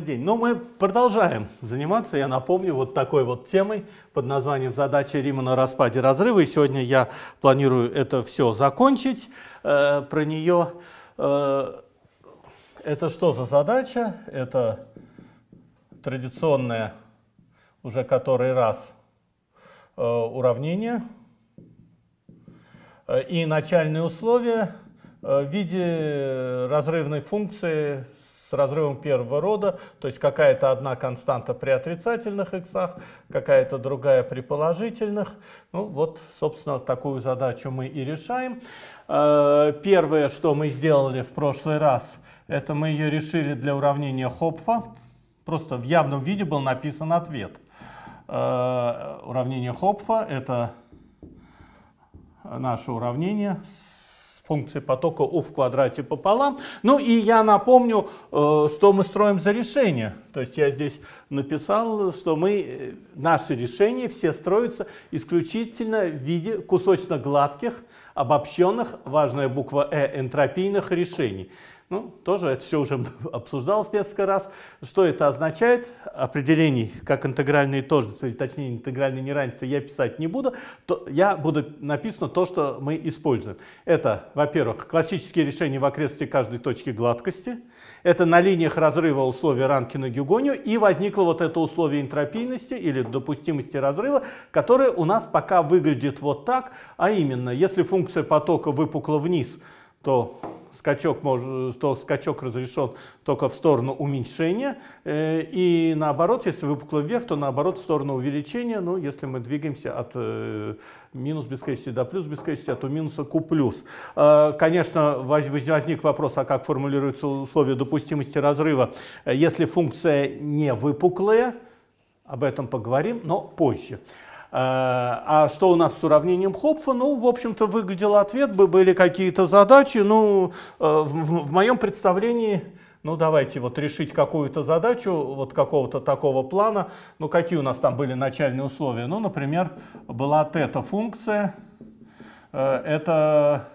добрый день. Но мы продолжаем заниматься, я напомню, вот такой вот темой под названием «Задача Рима на распаде разрыва». И сегодня я планирую это все закончить. Э, про нее... Э, это что за задача? Это традиционное уже который раз э, уравнение э, и начальные условия э, в виде разрывной функции с разрывом первого рода, то есть какая-то одна константа при отрицательных иксах, какая-то другая при положительных. Ну вот, собственно, такую задачу мы и решаем. Э, первое, что мы сделали в прошлый раз, это мы ее решили для уравнения Хопфа. Просто в явном виде был написан ответ. Э, уравнение Хопфа — это наше уравнение с функции потока u в квадрате пополам. Ну и я напомню, э, что мы строим за решение. То есть я здесь написал, что мы, э, наши решения все строятся исключительно в виде кусочно-гладких, обобщенных, важная буква «э», энтропийных решений. Ну, тоже это все уже обсуждалось несколько раз. Что это означает? Определений как интегральные тождества, или точнее интегральные неравенства я писать не буду. То, я буду написано то, что мы используем. Это, во-первых, классические решения в окрестности каждой точки гладкости. Это на линиях разрыва условия ранкина гюгоню И возникло вот это условие энтропийности или допустимости разрыва, которое у нас пока выглядит вот так. А именно, если функция потока выпукла вниз, то скачок, может, то скачок разрешен только в сторону уменьшения, э, и наоборот, если выпукло вверх, то наоборот в сторону увеличения, ну, если мы двигаемся от э, минус бесконечности до плюс бесконечности, а от у минуса к у плюс. Э, конечно, возник вопрос, а как формулируются условия допустимости разрыва, если функция не выпуклая, об этом поговорим, но позже. А что у нас с уравнением Хопфа? Ну, в общем-то, выглядел ответ, бы были какие-то задачи. Ну, э, в, в, в моем представлении, ну, давайте вот решить какую-то задачу вот какого-то такого плана. Ну, какие у нас там были начальные условия? Ну, например, была эта функция э, Это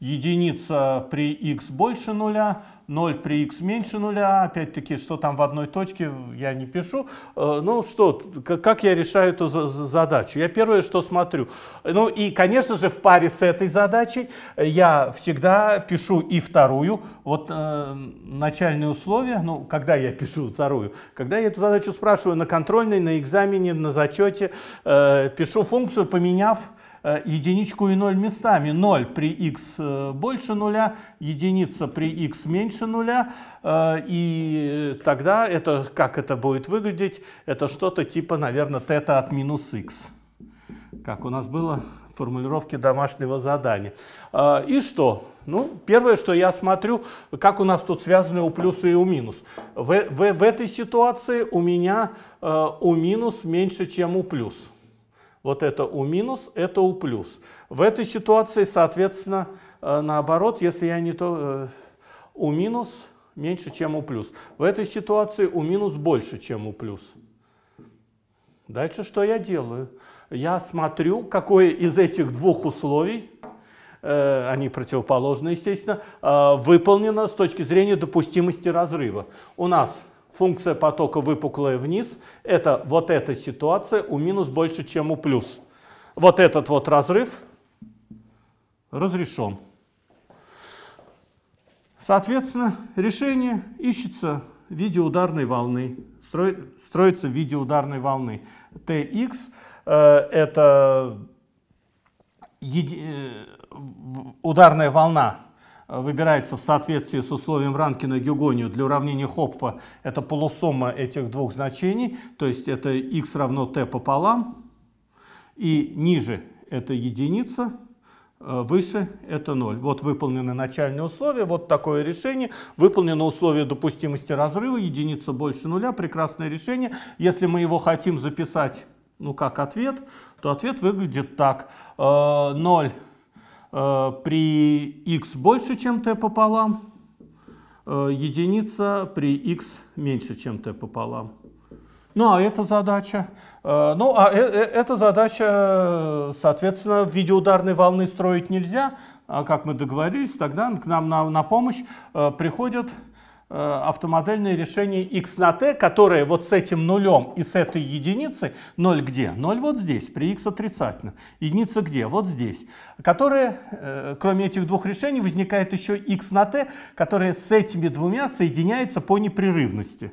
единица при x больше нуля, 0 при x меньше нуля, опять-таки, что там в одной точке, я не пишу. Э, ну что, как я решаю эту задачу? Я первое, что смотрю. Ну и, конечно же, в паре с этой задачей я всегда пишу и вторую. Вот э, начальные условия, ну, когда я пишу вторую, когда я эту задачу спрашиваю на контрольной, на экзамене, на зачете, э, пишу функцию, поменяв Э, единичку и ноль местами. 0 при x э, больше нуля, единица при x меньше нуля. Э, и тогда это, как это будет выглядеть, это что-то типа, наверное, тета от минус x. Как у нас было в формулировке домашнего задания. И что? Ну, первое, что я смотрю, как у нас тут связаны у плюса и у минус. В, в, в этой ситуации у меня у минус меньше, чем у плюс. Вот это у минус, это у плюс. В этой ситуации, соответственно, э, наоборот, если я не то... Э, у минус меньше, чем у плюс. В этой ситуации у минус больше, чем у плюс. Дальше что я делаю? Я смотрю, какое из этих двух условий, э, они противоположны, естественно, выполнено с точки зрения допустимости разрыва. У нас функция потока выпуклая вниз, это вот эта ситуация у минус больше, чем у плюс. Вот этот вот разрыв разрешен. Соответственно, решение ищется э, э, в виде ударной волны, строится в виде ударной волны. Tx это ударная волна Э, выбирается в соответствии с условием Ранкина Гюгонию для уравнения Хопфа. Это полусумма этих двух значений, то есть это x равно t пополам, и ниже это единица, э, выше это 0. Вот выполнены начальные условия, вот такое решение. Выполнено условие допустимости разрыва, единица больше нуля, прекрасное решение. Если мы его хотим записать, ну как ответ, то ответ выглядит так. 0 э, Э, при x больше, чем t пополам, э, единица при x меньше, чем t пополам. Ну а эта задача, э, ну а эта задача, соответственно, в виде ударной волны строить нельзя, а как мы договорились, тогда к нам на, на помощь приходят Э, автомодельное решение x на t, которое вот с этим нулем и с этой единицей, 0 где? 0 вот здесь, при x отрицательно. Единица где? Вот здесь. Которое, э, кроме этих двух решений, возникает еще x на t, которое с этими двумя соединяется по непрерывности.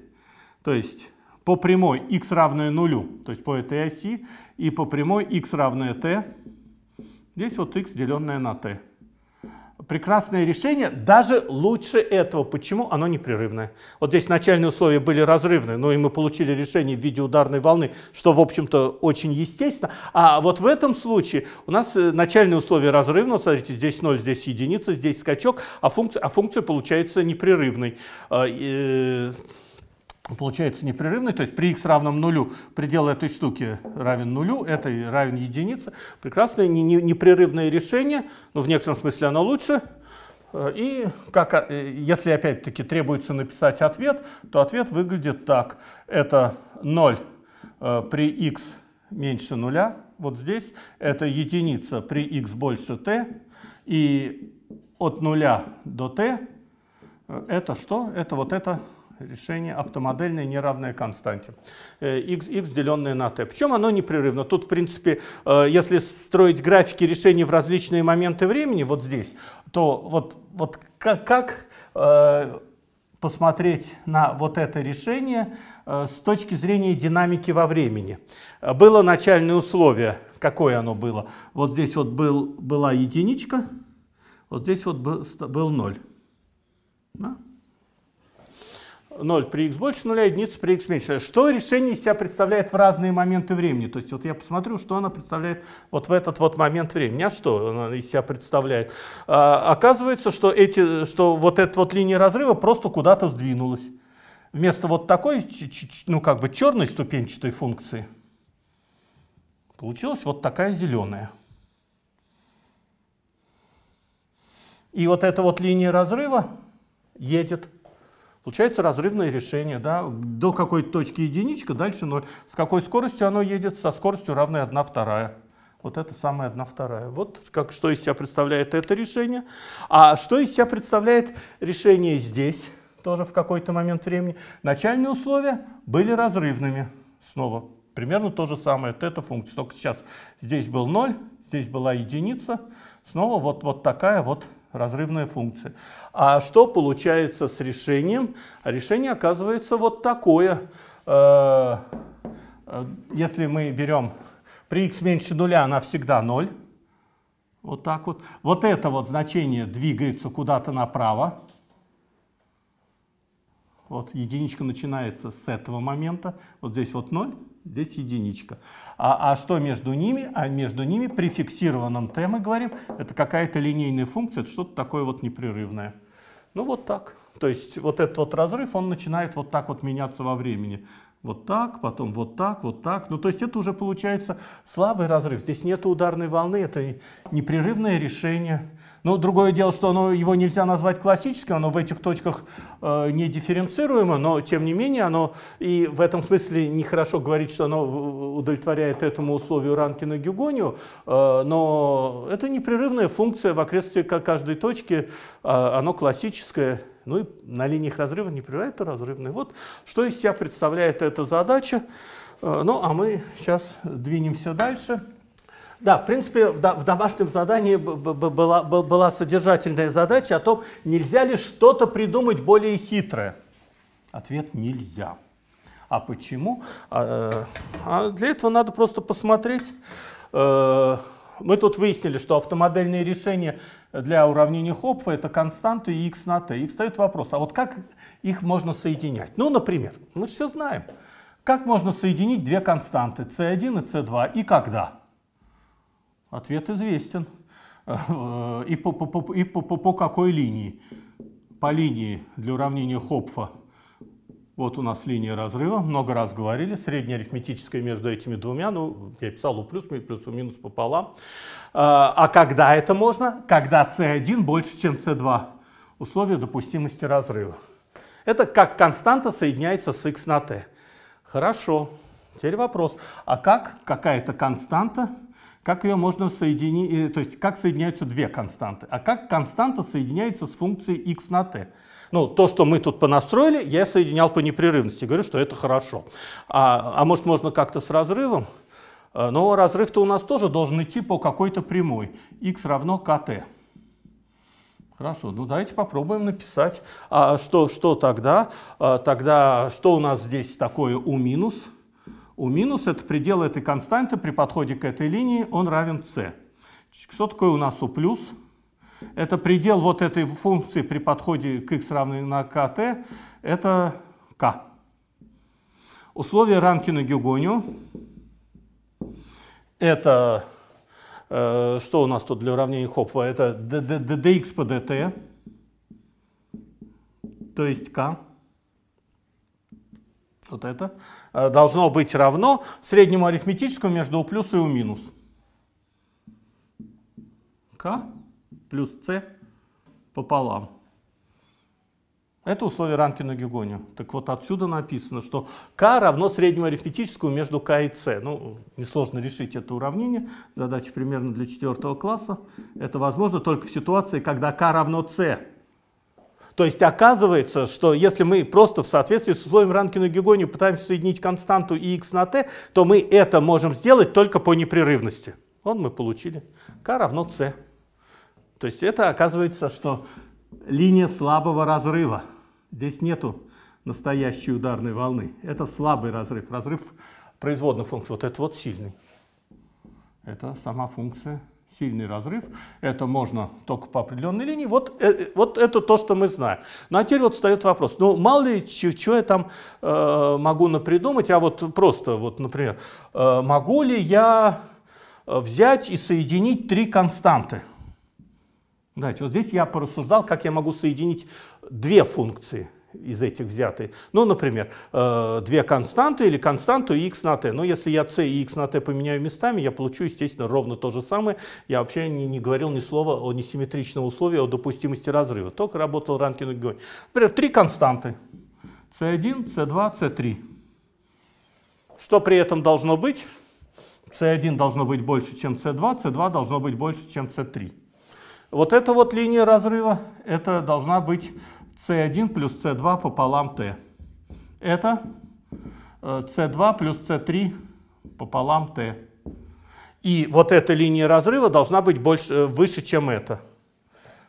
То есть по прямой x равное нулю, то есть по этой оси, и по прямой x равное t. Здесь вот x деленное на t прекрасное решение, даже лучше этого. Почему? Оно непрерывное. Вот здесь начальные условия были разрывные, но ну и мы получили решение в виде ударной волны, что, в общем-то, очень естественно. А вот в этом случае у нас э, начальные условия разрывные, вот смотрите, здесь 0, здесь единица, здесь скачок, а функция, а функция получается непрерывной. А, э, получается непрерывный, то есть при x равном нулю предел этой штуки равен нулю, это равен единице. Прекрасное непрерывное решение, но в некотором смысле оно лучше. Э, и как, э, если опять-таки требуется написать ответ, то ответ выглядит так. Это 0 э, при x меньше нуля, вот здесь, это единица при x больше t, и от нуля до t это что? Это вот это решение автомодельное неравное константе. x, э, x деленное на t. Причем оно непрерывно. Тут, в принципе, э, если строить графики решений в различные моменты времени, вот здесь, то вот, вот как, как э, посмотреть на вот это решение с точки зрения динамики во времени. Было начальное условие. Какое оно было? Вот здесь вот был, была единичка, вот здесь вот был, ноль. Да? 0 при x больше 0, единица при x меньше. Что решение из себя представляет в разные моменты времени? То есть вот я посмотрю, что она представляет вот в этот вот момент времени. А что она из себя представляет? А, оказывается, что, эти, что вот эта вот линия разрыва просто куда-то сдвинулась. Вместо вот такой, ну как бы черной ступенчатой функции, получилась вот такая зеленая. И вот эта вот линия разрыва едет Получается разрывное решение, да, до какой точки единичка, дальше ноль. С какой скоростью оно едет? Со скоростью равной 1 вторая. Вот это самая 1 вторая. Вот как, что из себя представляет это решение. А что из себя представляет решение здесь, тоже в какой-то момент времени. Начальные условия были разрывными. Снова примерно то же самое, это функция. Только сейчас здесь был 0, здесь была единица. Снова вот, вот такая вот разрывная функция. А что получается с решением? Решение оказывается вот такое. Э, э, если мы берем при x меньше нуля, она всегда 0. Вот так вот. Вот это вот значение двигается куда-то направо. Вот единичка начинается с этого момента. Вот здесь вот 0, здесь единичка. А, а что между ними? А между ними при фиксированном t мы говорим, это какая-то линейная функция, это что-то такое вот непрерывное. Ну вот так. То есть вот этот вот разрыв, он начинает вот так вот меняться во времени. Вот так, потом вот так, вот так. Ну то есть это уже получается слабый разрыв. Здесь нет ударной волны, это непрерывное решение но ну, другое дело, что оно, его нельзя назвать классическим, оно в этих точках э, не дифференцируемо, но тем не менее оно и в этом смысле нехорошо говорить, что оно удовлетворяет этому условию Ранкина Гюгонию, э, но это непрерывная функция в окрестности каждой точки, э, оно классическое. Ну и на линиях разрыва не приводит это разрывный. Вот что из себя представляет эта задача. Э, ну а мы сейчас двинемся дальше. Да, в принципе, в, домашнем задании была, была содержательная задача о том, нельзя ли что-то придумать более хитрое. Ответ – нельзя. А почему? А, а для этого надо просто посмотреть. Э, мы тут выяснили, что автомодельные решения для уравнения Хопфа – это константы и x на t. И встает вопрос, а вот как их можно соединять? Ну, например, мы все знаем. Как можно соединить две константы c1 и c2 и когда? Ответ известен. Э, и по, по, по, и по, по, по какой линии? По линии для уравнения Хопфа. Вот у нас линия разрыва, много раз говорили, средняя арифметическая между этими двумя, ну, я писал у плюс, плюс, у минус пополам. Э, а когда это можно? Когда c1 больше, чем c2. Условие допустимости разрыва. Это как константа соединяется с x на t. Хорошо. Теперь вопрос, а как какая-то константа как ее можно соединить, э, то есть как соединяются две константы, а как константа соединяется с функцией x на t. Ну, то, что мы тут понастроили, я соединял по непрерывности, говорю, что это хорошо. А, а может, можно как-то с разрывом? Э, но разрыв-то у нас тоже должен идти по какой-то прямой. x равно kt. Хорошо, ну давайте попробуем написать, а что, что тогда. А, тогда что у нас здесь такое у минус? У минус это предел этой константы, при подходе к этой линии он равен c. Что такое у нас у плюс? Это предел вот этой функции при подходе к x равной на kt, это k. Условие Ранкина-Гюгоню. Это, э, что у нас тут для уравнения Хопфа? Это dx по dt, то есть k. Вот это. Э, должно быть равно среднему арифметическому между у плюс и у минус. К плюс С пополам. Это условие ранкина гегония Так вот отсюда написано, что К равно среднему арифметическому между К и С. Ну, несложно решить это уравнение. Задача примерно для четвертого класса. Это возможно только в ситуации, когда К равно С. То есть оказывается, что если мы просто в соответствии с условием Ранкина-Гегони пытаемся соединить константу и x на t, то мы это можем сделать только по непрерывности. Вон мы получили. k равно c. То есть это оказывается, что линия слабого разрыва. Здесь нету настоящей ударной волны. Это слабый разрыв. Разрыв производных функций. Вот это вот сильный. Это сама функция сильный разрыв. Это можно только по определенной линии. Вот, э, э, вот это то, что мы знаем. Ну а теперь вот встает вопрос, ну мало ли, что я там э, могу напридумать, а вот просто, вот, например, э, могу ли я э, взять и соединить три константы? Знаете, вот здесь я порассуждал, как я могу соединить две функции – из этих взяты. Ну, например, э, две константы или константу x на t. Но если я c и x на t поменяю местами, я получу, естественно, ровно то же самое. Я вообще не, не говорил ни слова о несимметричном условии, о допустимости разрыва. Только работал ранкин и Геонь. Например, три константы. c1, c2, c3. Что при этом должно быть? c1 должно быть больше, чем c2, c2 должно быть больше, чем c3. Вот эта вот линия разрыва, это должна быть c1 плюс c2 пополам t. Это c2 э, плюс c3 пополам t. И вот эта линия разрыва должна быть больше, э, выше, чем это.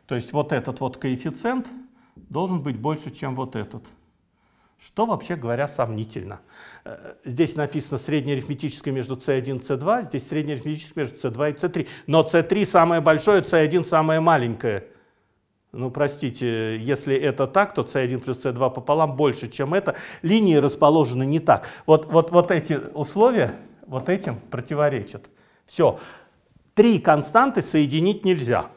То есть вот этот вот коэффициент должен быть больше, чем вот этот. Что, вообще говоря, сомнительно. Э, здесь написано среднеарифметическое между c1 и c2, здесь среднеарифметическое между c2 и c3. Но c3 самое большое, c1 самое маленькое. Ну, простите, если это так, то c1 плюс c2 пополам больше, чем это. Линии расположены не так. Вот, вот, вот эти условия вот этим противоречат. Все. Три константы соединить нельзя.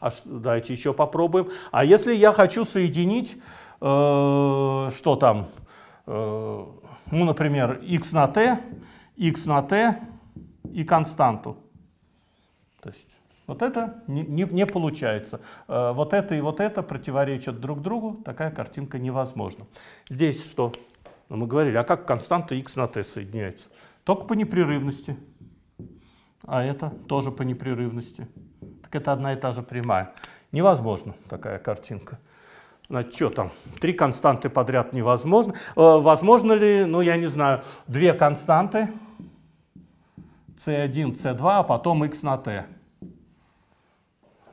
А давайте еще попробуем. А если я хочу соединить, э, что там, э, ну, например, x на t, x на t и константу. То есть вот это не, не, не получается. Э, вот это и вот это противоречат друг другу, такая картинка невозможна. Здесь что? Ну, мы говорили, а как константы x на t соединяются? Только по непрерывности. А это тоже по непрерывности. Так это одна и та же прямая. Невозможно такая картинка. Значит, что там? Три константы подряд невозможно. Э, возможно ли, ну я не знаю, две константы, c1, c2, а потом x на t.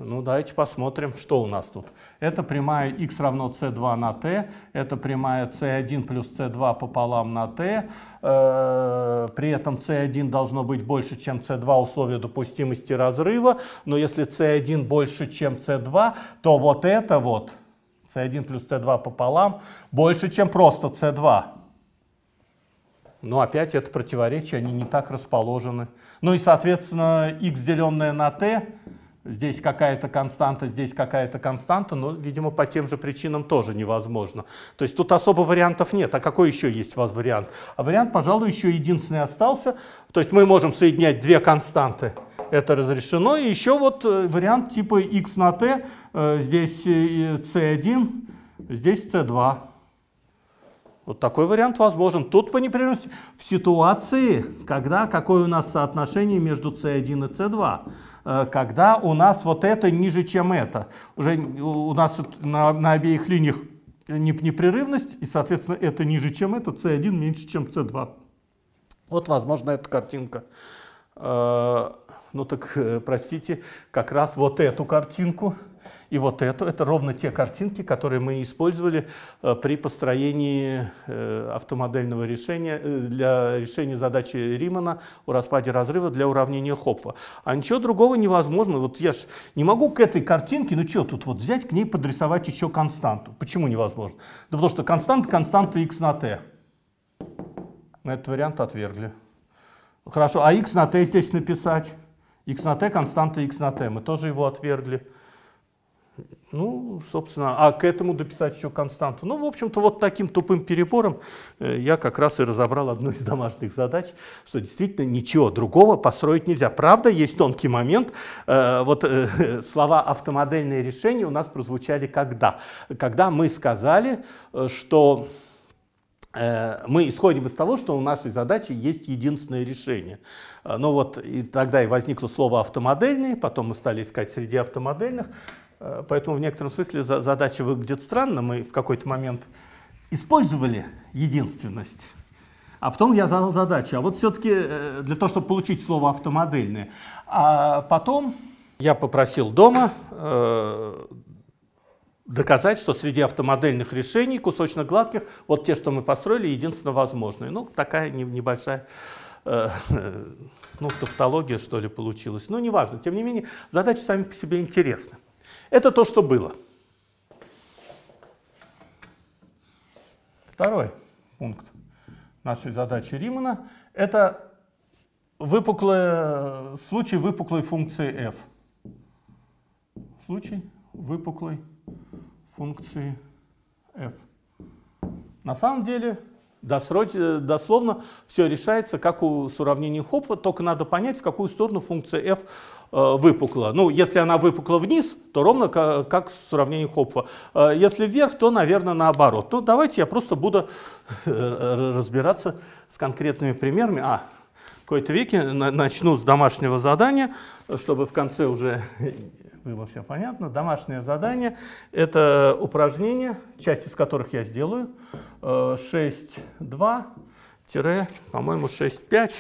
Ну, давайте посмотрим, что у нас тут. Это прямая x равно c2 на t, это прямая c1 плюс c2 пополам на t. Э, при этом c1 должно быть больше, чем c2 условие допустимости разрыва. Но если c1 больше, чем c2, то вот это вот, c1 плюс c2 пополам, больше, чем просто c2. Но опять это противоречие, они не так расположены. Ну и, соответственно, x деленное на t Здесь какая-то константа, здесь какая-то константа, но, видимо, по тем же причинам тоже невозможно. То есть тут особо вариантов нет. А какой еще есть у вас вариант? А вариант, пожалуй, еще единственный остался. То есть мы можем соединять две константы. Это разрешено. И еще вот э, вариант типа x на t. Э, здесь э, c1, здесь c2. Вот такой вариант возможен. Тут по непрерывности в ситуации, когда какое у нас соотношение между c1 и c2. Э, когда у нас вот это ниже, чем это. Уже э, у нас на, на обеих линиях э, непрерывность, и, соответственно, это ниже, чем это, c1 меньше, чем c2. Вот, возможно, эта картинка. Ну так, простите, как раз вот эту картинку и вот это, это ровно те картинки, которые мы использовали э, при построении э, автомодельного решения, э, для решения задачи Римана о распаде разрыва для уравнения Хопфа. А ничего другого невозможно. Вот я ж не могу к этой картинке, ну что тут вот взять, к ней подрисовать еще константу. Почему невозможно? Да потому что константа константа x на t. На этот вариант отвергли. Хорошо, а x на t здесь написать? x на t константа x на t. Мы тоже его отвергли. Ну, собственно, а к этому дописать еще константу. Ну, в общем-то, вот таким тупым перебором э, я как раз и разобрал одну из домашних задач, что действительно ничего другого построить нельзя. Правда, есть тонкий момент. Э, вот э, слова «автомодельное решение» у нас прозвучали когда? Когда мы сказали, что мы исходим из того, что у нашей задачи есть единственное решение. Ну вот и тогда и возникло слово «автомодельный», потом мы стали искать среди автомодельных, Э, поэтому в некотором смысле задача выглядит странно. Мы в какой-то момент использовали единственность. А потом я задал задачу. А вот все-таки э, для того, чтобы получить слово автомодельное. А потом я попросил дома э, доказать, что среди автомодельных решений кусочно-гладких вот те, что мы построили, единственно возможные. Ну, такая небольшая э, э, ну, тавтология, что ли, получилась. Ну, неважно. Тем не менее, задачи сами по себе интересны. Это то, что было. Второй пункт нашей задачи Римана – это выпуклая, случай выпуклой функции f. Случай выпуклой функции f. На самом деле, досроч... дословно, все решается, как у, с уравнением Хопфа, только надо понять, в какую сторону функция f Э, выпукла. Ну, если она выпукла вниз, то ровно как, как в сравнении Хопфа. Э, если вверх, то, наверное, наоборот. Ну, давайте я просто буду э, разбираться с конкретными примерами. А, какой-то веки начну с домашнего задания, чтобы в конце уже было все понятно. Домашнее задание – это упражнения, часть из которых я сделаю. 6-2, по-моему, 6-5.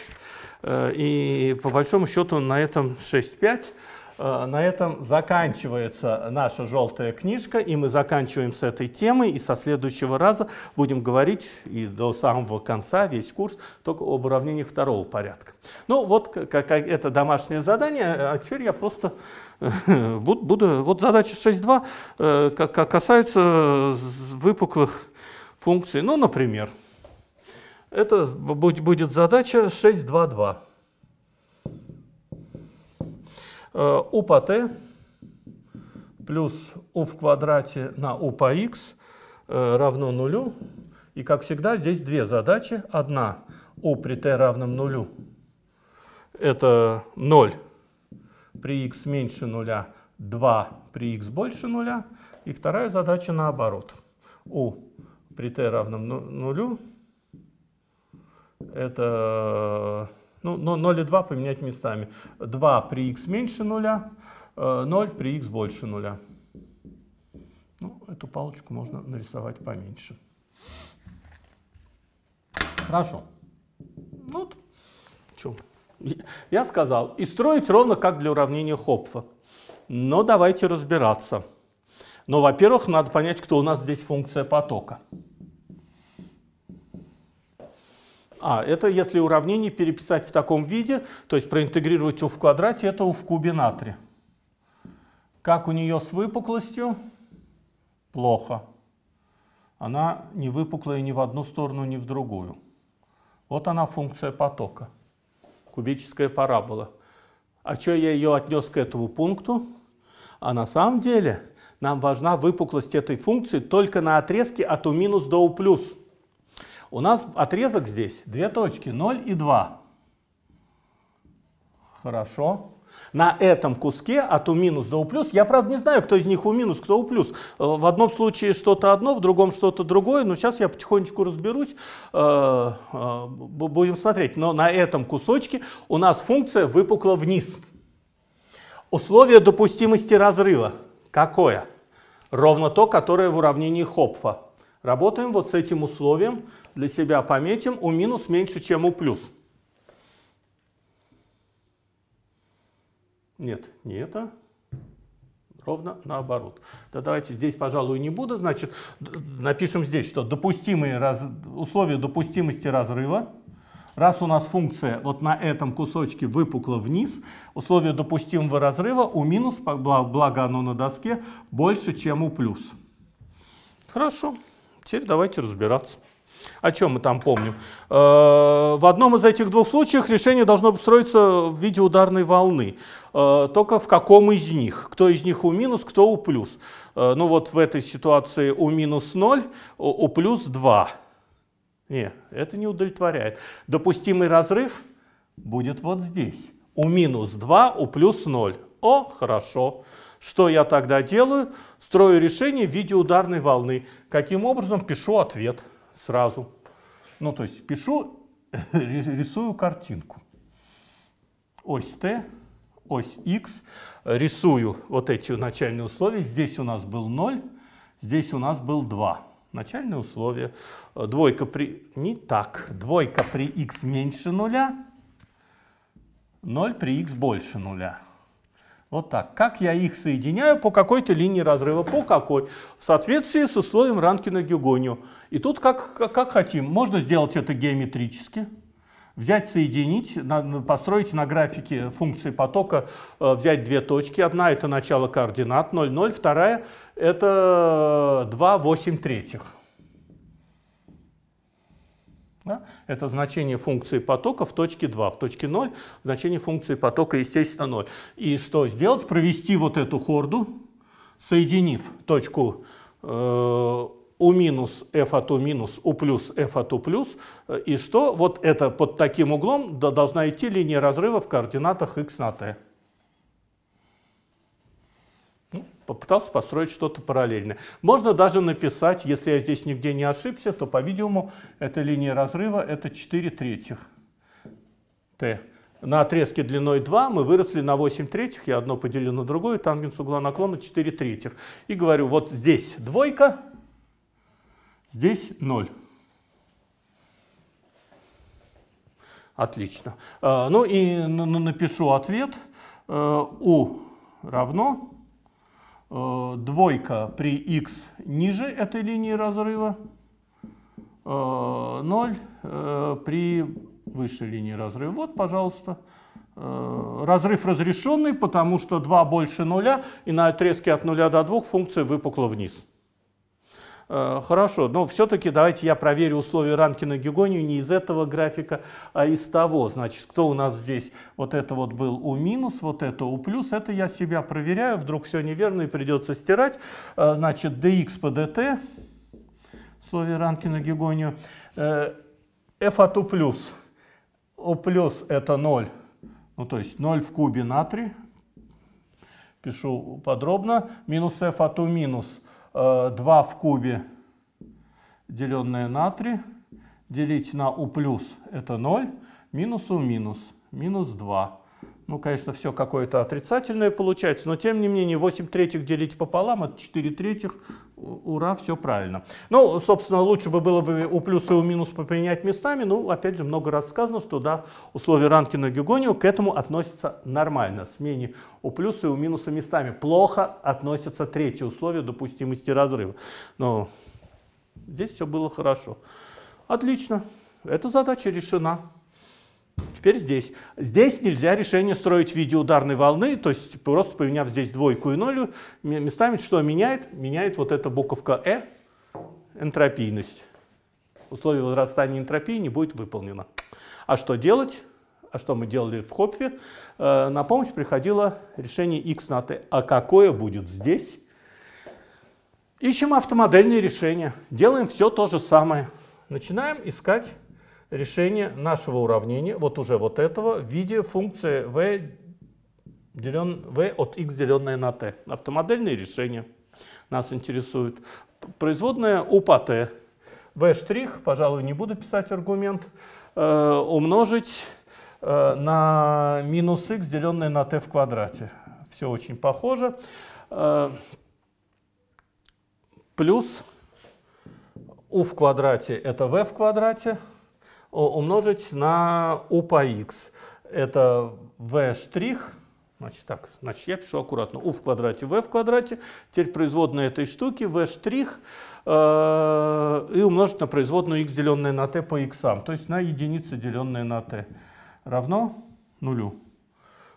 Э, и по большому счету на этом 6-5. Э, на этом заканчивается наша желтая книжка, и мы заканчиваем с этой темой, и со следующего раза будем говорить и до самого конца весь курс только об уравнениях второго порядка. Ну вот как, это домашнее задание, э, а теперь я просто буду, буду вот задача 6.2 касается выпуклых функций, ну, например, это будет задача 622. u э, по t плюс u в квадрате на u по x э, равно нулю. И, как всегда, здесь две задачи. Одна u при t равном нулю. Это 0 при x меньше нуля, 2 при x больше нуля. И вторая задача наоборот. u при t равном нулю это э, ну, 0 и 2 поменять местами. 2 при x меньше 0, 0 э, при x больше 0. Ну, эту палочку можно нарисовать поменьше. Хорошо. Ну, вот. Чё? Я сказал, и строить ровно как для уравнения Хопфа. Но давайте разбираться. Но, во-первых, надо понять, кто у нас здесь функция потока. А, это если уравнение переписать в таком виде, то есть проинтегрировать u в квадрате, это u в кубе на натрия. Как у нее с выпуклостью? Плохо. Она не выпуклая ни в одну сторону, ни в другую. Вот она функция потока. Кубическая парабола. А что я ее отнес к этому пункту? А на самом деле нам важна выпуклость этой функции только на отрезке от у минус до у плюс. У нас отрезок здесь, две точки, 0 и 2. Хорошо. На этом куске от у минус до у плюс, я правда не знаю, кто из них у минус, кто у плюс. Э, в одном случае что-то одно, в другом что-то другое, но сейчас я потихонечку разберусь, э, э, будем смотреть. Но на этом кусочке у нас функция выпукла вниз. Условие допустимости разрыва какое? Ровно то, которое в уравнении Хопфа. Работаем вот с этим условием. Для себя пометим, у минус меньше, чем у плюс. Нет, не это. Ровно наоборот. Да давайте здесь, пожалуй, не буду. Значит, напишем здесь, что допустимые раз... условия допустимости разрыва. Раз у нас функция вот на этом кусочке выпукла вниз, условие допустимого разрыва у минус, благо оно на доске, больше, чем у плюс. Хорошо. Теперь давайте разбираться. О чем мы там помним? Э, в одном из этих двух случаев решение должно строиться в виде ударной волны. Э, только в каком из них? Кто из них у минус, кто у плюс? Э, ну вот в этой ситуации у минус 0, у плюс 2. Не, это не удовлетворяет. Допустимый разрыв будет вот здесь. У минус 2, у плюс 0. О, хорошо. Что я тогда делаю? Строю решение в виде ударной волны. Каким образом? Пишу ответ сразу. Ну, то есть пишу, рисую картинку. Ось Т, ось Х. Рисую вот эти начальные условия. Здесь у нас был 0, здесь у нас был 2. Начальные условия. Двойка при... Не так. Двойка при x меньше нуля. 0 при x больше нуля. Вот так. Как я их соединяю по какой-то линии разрыва, по какой, в соответствии с условием Ранкина-Гюгоню. И тут как, как, как хотим. Можно сделать это геометрически. Взять, соединить, построить на графике функции потока, э, взять две точки. Одна – это начало координат (0,0). Вторая – это 28 8 третьих. Да? Это значение функции потока в точке 2. В точке 0 значение функции потока, естественно, 0. И что сделать? Провести вот эту хорду, соединив точку э, у минус f от u минус, у плюс f от u плюс. И что? Вот это под таким углом должна идти линия разрыва в координатах x на t. попытался построить что-то параллельное. Можно даже написать, если я здесь нигде не ошибся, то, по-видимому, эта линия разрыва — это 4 третьих t. На отрезке длиной 2 мы выросли на 8 третьих, я одно поделил на другое, тангенс угла наклона 4 третьих. И говорю, вот здесь двойка, здесь 0. Отлично. А, ну и напишу ответ. Э, у равно Э, двойка при x ниже этой линии разрыва, 0 э, э, при высшей линии разрыва. Вот, пожалуйста, разрыв разрешенный, потому что 2 больше 0, и на отрезке от 0 до 2 функция выпукла вниз. Э, хорошо, но все-таки давайте я проверю условия Ранкина Гегонию не из этого графика, а из того. Значит, кто у нас здесь? Вот это вот был у минус, вот это у плюс. Это я себя проверяю, вдруг все неверно и придется стирать. Э, значит, dx по dt, условия Ранкина Гегонию, э, f от u плюс. u плюс это 0, ну то есть 0 в кубе натрий. Пишу подробно. Минус f от u минус 2 э, в кубе, деленное на 3, делить на u плюс это 0, минус u минус, минус 2. Ну, конечно, все какое-то отрицательное получается, но тем не менее 8 третьих делить пополам, это 4 третьих, ура, все правильно. Ну, собственно, лучше бы было бы у плюса и у минус поменять местами, ну, опять же, много раз сказано, что, да, условия Ранкина и Гюгонио к этому относятся нормально, смене у плюса и у минуса местами. Плохо относятся третье условие допустимости разрыва. Но здесь все было хорошо. Отлично, эта задача решена. Теперь здесь. Здесь нельзя решение строить в виде ударной волны, то есть просто поменяв здесь двойку и нолю, местами что меняет? Меняет вот эта буковка «э» энтропийность. Условие возрастания энтропии не будет выполнено. А что делать? А что мы делали в Хопфе? Э, на помощь приходило решение x на t. А какое будет здесь? Ищем автомодельное решение. Делаем все то же самое. Начинаем искать решение нашего уравнения, вот уже вот этого, в виде функции v, делен, v от x деленное на t. Автомодельные решения нас интересуют. Производная u по t. v штрих, пожалуй, не буду писать аргумент, э, умножить э, на минус x деленное на t в квадрате. Все очень похоже. Э, плюс u в квадрате это v в квадрате умножить на u по x. Это v штрих, значит так, значит я пишу аккуратно, u в квадрате, v в квадрате, теперь производная этой штуки, v штрих, э, и умножить на производную x, деленное на t по x, то есть на единицу деленное на t, равно нулю.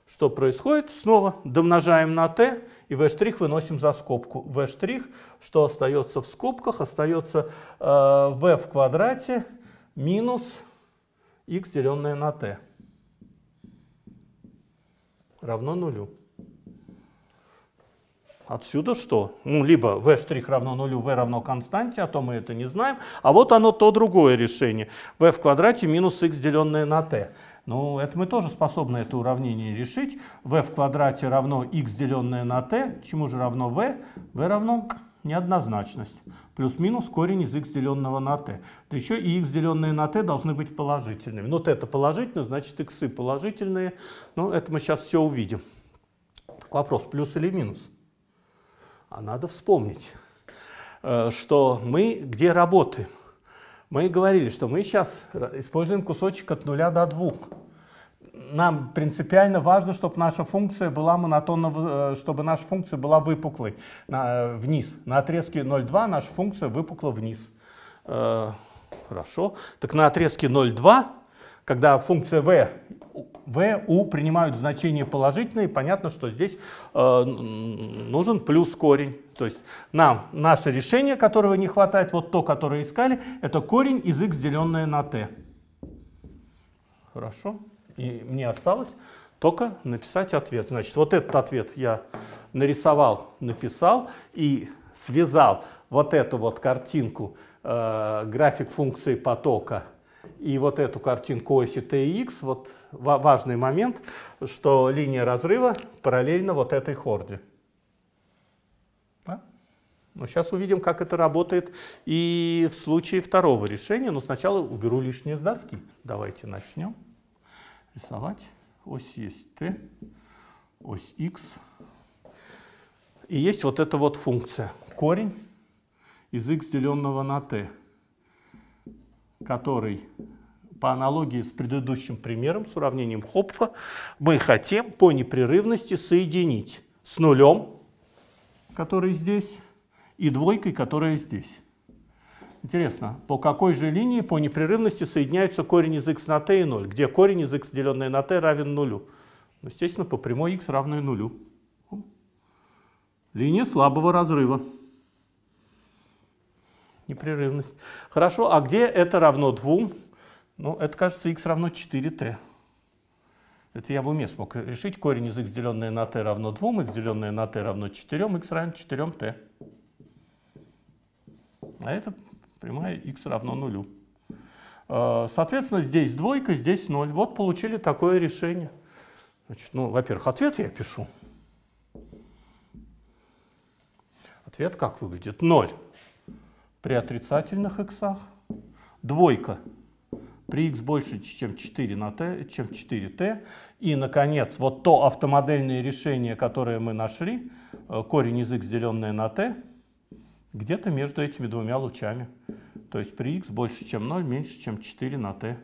Что происходит? Снова домножаем на t и v' штрих выносим за скобку. v', штрих что остается в скобках, остается э, v в квадрате минус x деленное на t равно нулю. Отсюда что? Ну, либо v' равно нулю, v равно константе, а то мы это не знаем. А вот оно то другое решение. v в квадрате минус x деленное на t. Ну, это мы тоже способны это уравнение решить. v в квадрате равно x деленное на t. Чему же равно v? v равно неоднозначность. Плюс-минус корень из x деленного на t. Да еще и x деленные на t должны быть положительными. Ну, t это положительное, значит, иксы положительные. но ну, это мы сейчас все увидим. Так вопрос, плюс или минус? А надо вспомнить, э, что мы где работаем. Мы говорили, что мы сейчас используем кусочек от 0 до 2 нам принципиально важно, чтобы наша функция была монотонно, э, чтобы наша функция была выпуклой на, э, вниз. На отрезке 0,2 наша функция выпукла вниз. Э, хорошо. Так на отрезке 0,2, когда функция v, v, u принимают значение положительное, понятно, что здесь э, нужен плюс корень. То есть нам наше решение, которого не хватает, вот то, которое искали, это корень из x, деленное на t. Хорошо. И мне осталось только написать ответ. Значит, вот этот ответ я нарисовал, написал и связал вот эту вот картинку э, график функции потока и вот эту картинку оси tx. Вот важный момент, что линия разрыва параллельна вот этой хорде. Но ну, сейчас увидим, как это работает и в случае второго решения, но сначала уберу лишние с доски. Давайте начнем рисовать. Ось есть t, ось x. И есть вот эта вот функция. Корень из x, деленного на t, который по аналогии с предыдущим примером, с уравнением Хопфа, мы хотим по непрерывности соединить с нулем, который здесь, и двойкой, которая здесь. Интересно, по какой же линии по непрерывности соединяются корень из x на t и 0, где корень из x, деленное на t, равен нулю? Ну, естественно, по прямой x равной нулю. Линия слабого разрыва. Непрерывность. Хорошо, а где это равно 2? Ну, это, кажется, x равно 4t. Это я в уме смог решить. Корень из x, деленное на t, равно 2, x, деленное на t, равно 4, x равен 4t. А это прямая x равно нулю. А, соответственно, здесь двойка, здесь ноль. Вот получили такое решение. Значит, ну, во-первых, ответ я пишу. Ответ как выглядит? Ноль при отрицательных х. Двойка при x больше, чем 4, на t, чем 4t. И, наконец, вот то автомодельное решение, которое мы нашли, э, корень из x, деленное на t, где-то между этими двумя лучами. То есть при x больше, чем 0, меньше, чем 4 на t.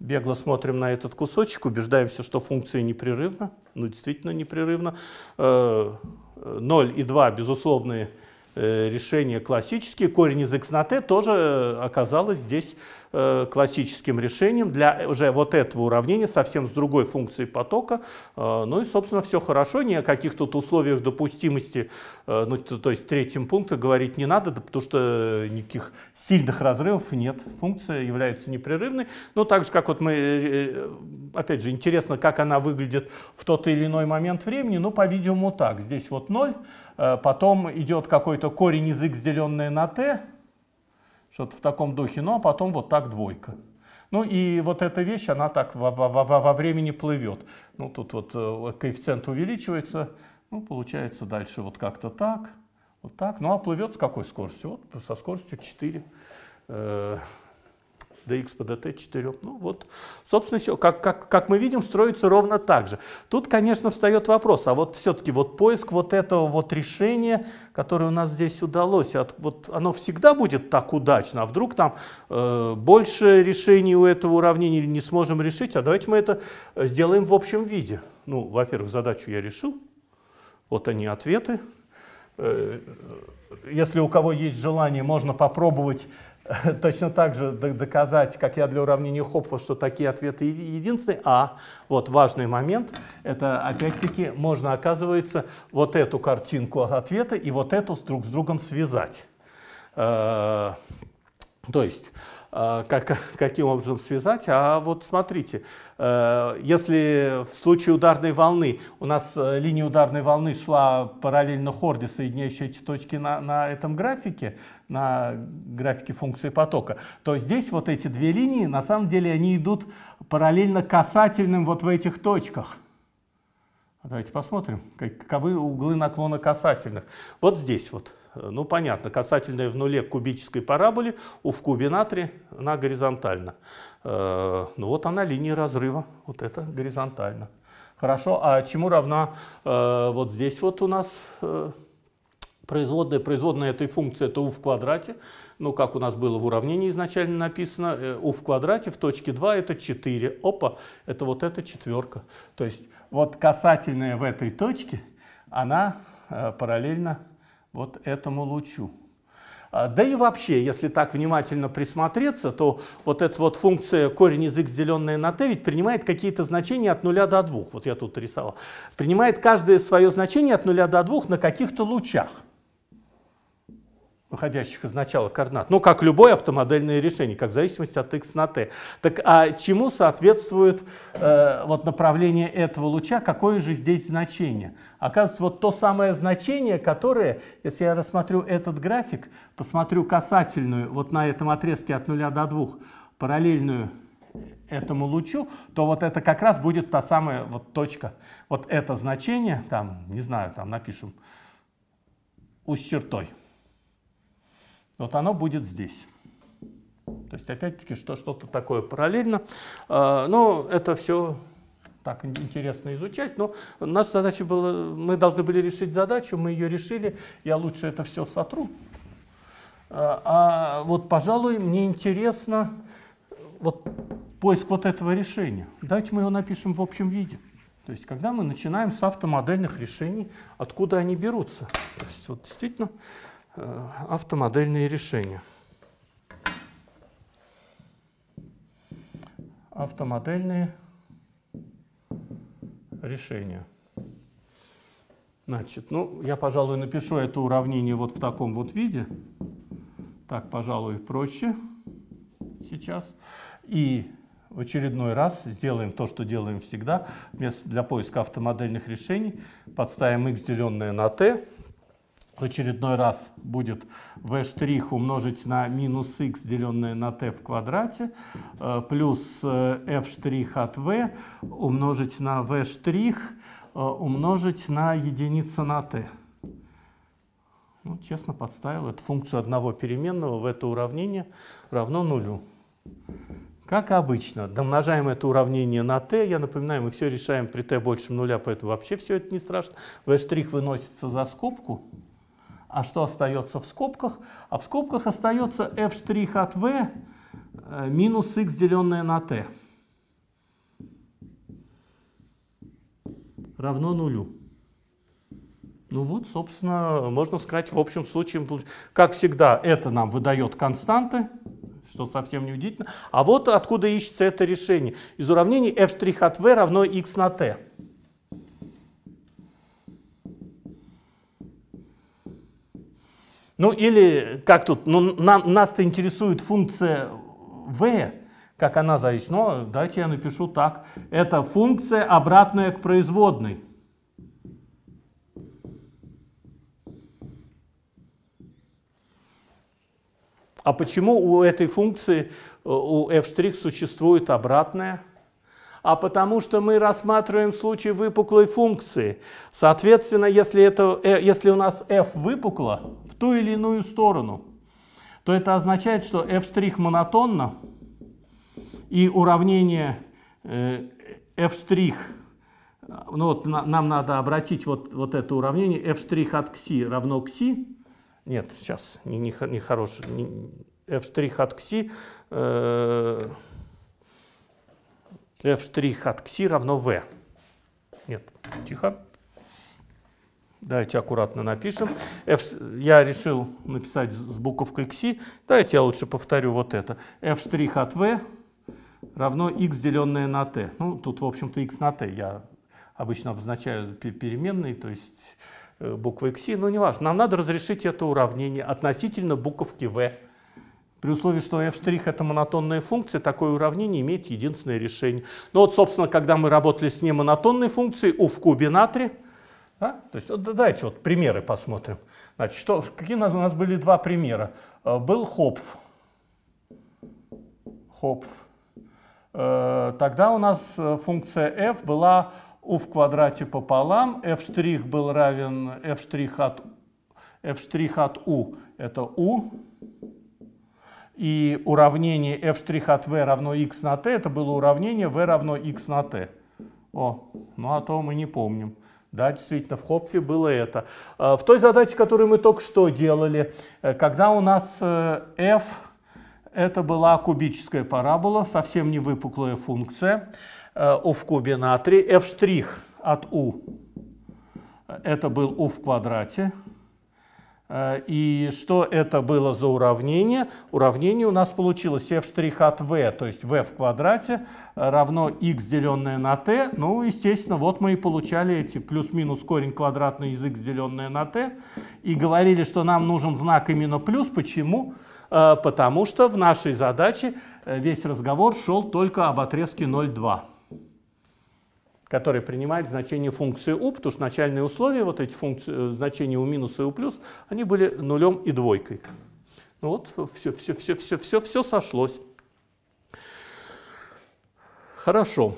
Бегло смотрим на этот кусочек, убеждаемся, что функция непрерывна. Ну, действительно непрерывна. 0 э, э, и 2 безусловные Э, решение классические. Корень из x на t тоже э, оказалось здесь э, классическим решением для уже вот этого уравнения совсем с другой функцией потока. Ну и, собственно, все хорошо, ни о каких тут условиях допустимости, ну, то есть третьим пунктом говорить не надо, потому что никаких сильных разрывов нет. Функция является непрерывной. Ну, так же, как вот мы, опять же, интересно, как она выглядит в тот или иной момент времени, ну, по-видимому, так. Здесь вот 0, Э, потом идет какой-то корень из x, деленное на t, что-то в таком духе, ну а потом вот так двойка. Ну и вот эта вещь, она так во, во, во, во времени плывет. Ну тут э, вот коэффициент увеличивается, ну получается дальше вот как-то так, вот так. Ну а плывет с какой скоростью? Вот со скоростью 4 dx по dt 4. Ну вот, собственно, все. Как, как, как мы видим, строится ровно так же. Тут, конечно, встает вопрос, а вот все-таки вот поиск вот этого вот решения, которое у нас здесь удалось, от, вот оно всегда будет так удачно, а вдруг там э, больше решений у этого уравнения не сможем решить, а давайте мы это сделаем в общем виде. Ну, во-первых, задачу я решил, вот они ответы. Э, если у кого есть желание, можно попробовать точно так же доказать, как я для уравнения Хопфа, что такие ответы единственные. А вот важный момент, это опять-таки можно, оказывается, вот эту картинку ответа и вот эту друг с другом связать. Э, то есть Э, как, каким образом связать. А вот смотрите, э, если в случае ударной волны, у нас э, линия ударной волны шла параллельно хорде, соединяющей эти точки на, на этом графике, на графике функции потока, то здесь вот эти две линии, на самом деле, они идут параллельно касательным вот в этих точках. Давайте посмотрим, каковы углы наклона касательных. Вот здесь вот. Э, ну, понятно, касательная в нуле кубической параболе, у в кубе натрия она горизонтально. Э, ну, вот она линия разрыва, вот это горизонтально. Хорошо, а чему равна э, вот здесь вот у нас производная? Производная этой функции – это u в квадрате. Ну, как у нас было в уравнении изначально написано, u в квадрате в точке 2 – это 4. Опа, это вот эта четверка. То есть вот касательная в этой точке, она параллельно вот этому лучу. А, да и вообще, если так внимательно присмотреться, то вот эта вот функция корень из x, деленная на t, ведь принимает какие-то значения от 0 до 2. Вот я тут рисовал. Принимает каждое свое значение от 0 до 2 на каких-то лучах выходящих из начала координат. Ну, как любое автомодельное решение, как зависимость от x на t. Так а чему соответствует э, вот направление этого луча, какое же здесь значение? Оказывается, вот то самое значение, которое, если я рассмотрю этот график, посмотрю касательную вот на этом отрезке от 0 до 2, параллельную этому лучу, то вот это как раз будет та самая вот точка. Вот это значение, там, не знаю, там напишем, у с чертой вот оно будет здесь. То есть опять-таки что что-то такое параллельно. А, но ну, это все так интересно изучать. Но наша задача была, мы должны были решить задачу, мы ее решили. Я лучше это все сотру. А, а вот, пожалуй, мне интересно вот поиск вот этого решения. Давайте мы его напишем в общем виде. То есть, когда мы начинаем с автомодельных решений, откуда они берутся. То есть, вот действительно, Э, автомодельные решения. Автомодельные решения. Значит, ну, я, пожалуй, напишу это уравнение вот в таком вот виде. Так, пожалуй, проще сейчас. И в очередной раз сделаем то, что делаем всегда. Вместо для поиска автомодельных решений подставим x, деленное на t в очередной раз будет v' штрих умножить на минус x, деленное на t в квадрате, э, плюс э, f' штрих от v умножить на v' штрих э, умножить на единица на t. Ну, честно подставил эту функцию одного переменного в это уравнение равно нулю. Как обычно, домножаем это уравнение на t. Я напоминаю, мы все решаем при t больше нуля, поэтому вообще все это не страшно. v' выносится за скобку. А что остается в скобках? А в скобках остается f' от v э, минус x деленное на t. Равно нулю. Ну вот, собственно, можно сказать, в общем случае, как всегда, это нам выдает константы, что совсем не удивительно. А вот откуда ищется это решение. Из уравнений f' от v равно x на t. Ну или, как тут, ну, на, нас-то интересует функция v, как она зависит. Но давайте я напишу так. Это функция, обратная к производной. А почему у этой функции, э, у f' существует обратная? а потому что мы рассматриваем случай выпуклой функции. Соответственно, если, это, э, если у нас f выпукла в ту или иную сторону, то это означает, что f' монотонно, и уравнение э, f' ну вот нам надо обратить вот, вот это уравнение f' от кси равно кси. Нет, сейчас, не, не, не хороший. Не, f' от кси. Э, f' штрих от кси равно v. Нет, тихо. Давайте аккуратно напишем. F, я решил написать с буковкой кси. Давайте я лучше повторю вот это. f' штрих от v равно x деленное на t. Ну, тут, в общем-то, x на t. Я обычно обозначаю переменные, то есть э, буквы кси, но ну, неважно. Нам надо разрешить это уравнение относительно буковки v при условии, что f' это монотонная функция, такое уравнение имеет единственное решение. Ну вот, собственно, когда мы работали с немонотонной функцией u в кубе натрия, да? То есть, давайте вот примеры посмотрим. Значит, что, какие у нас, у нас были два примера? Э, был Хопф. Хопф. Э, тогда у нас э, функция f была u в квадрате пополам, f' был равен f' от, f' от u, это u и уравнение f' от v равно x на t, это было уравнение v равно x на t. О, ну а то мы не помним. Да, действительно, в Хопфе было это. А, в той задаче, которую мы только что делали, э, когда у нас э, f это была кубическая парабола, совсем не выпуклая функция, o э, в кубе на 3, f' от u, это был u в квадрате, Э, и что это было за уравнение? Уравнение у нас получилось f' от v, то есть v в квадрате э, равно x деленное на t. Ну, естественно, вот мы и получали эти плюс-минус корень квадратный из x деленное на t. И говорили, что нам нужен знак именно плюс. Почему? Э, потому что в нашей задаче весь разговор шел только об отрезке 0,2 который принимает значение функции u, потому что начальные условия, вот эти функции, э, значения у минус и у плюс, они были нулем и двойкой. Ну вот, все, все, все, все, все, все сошлось. Хорошо.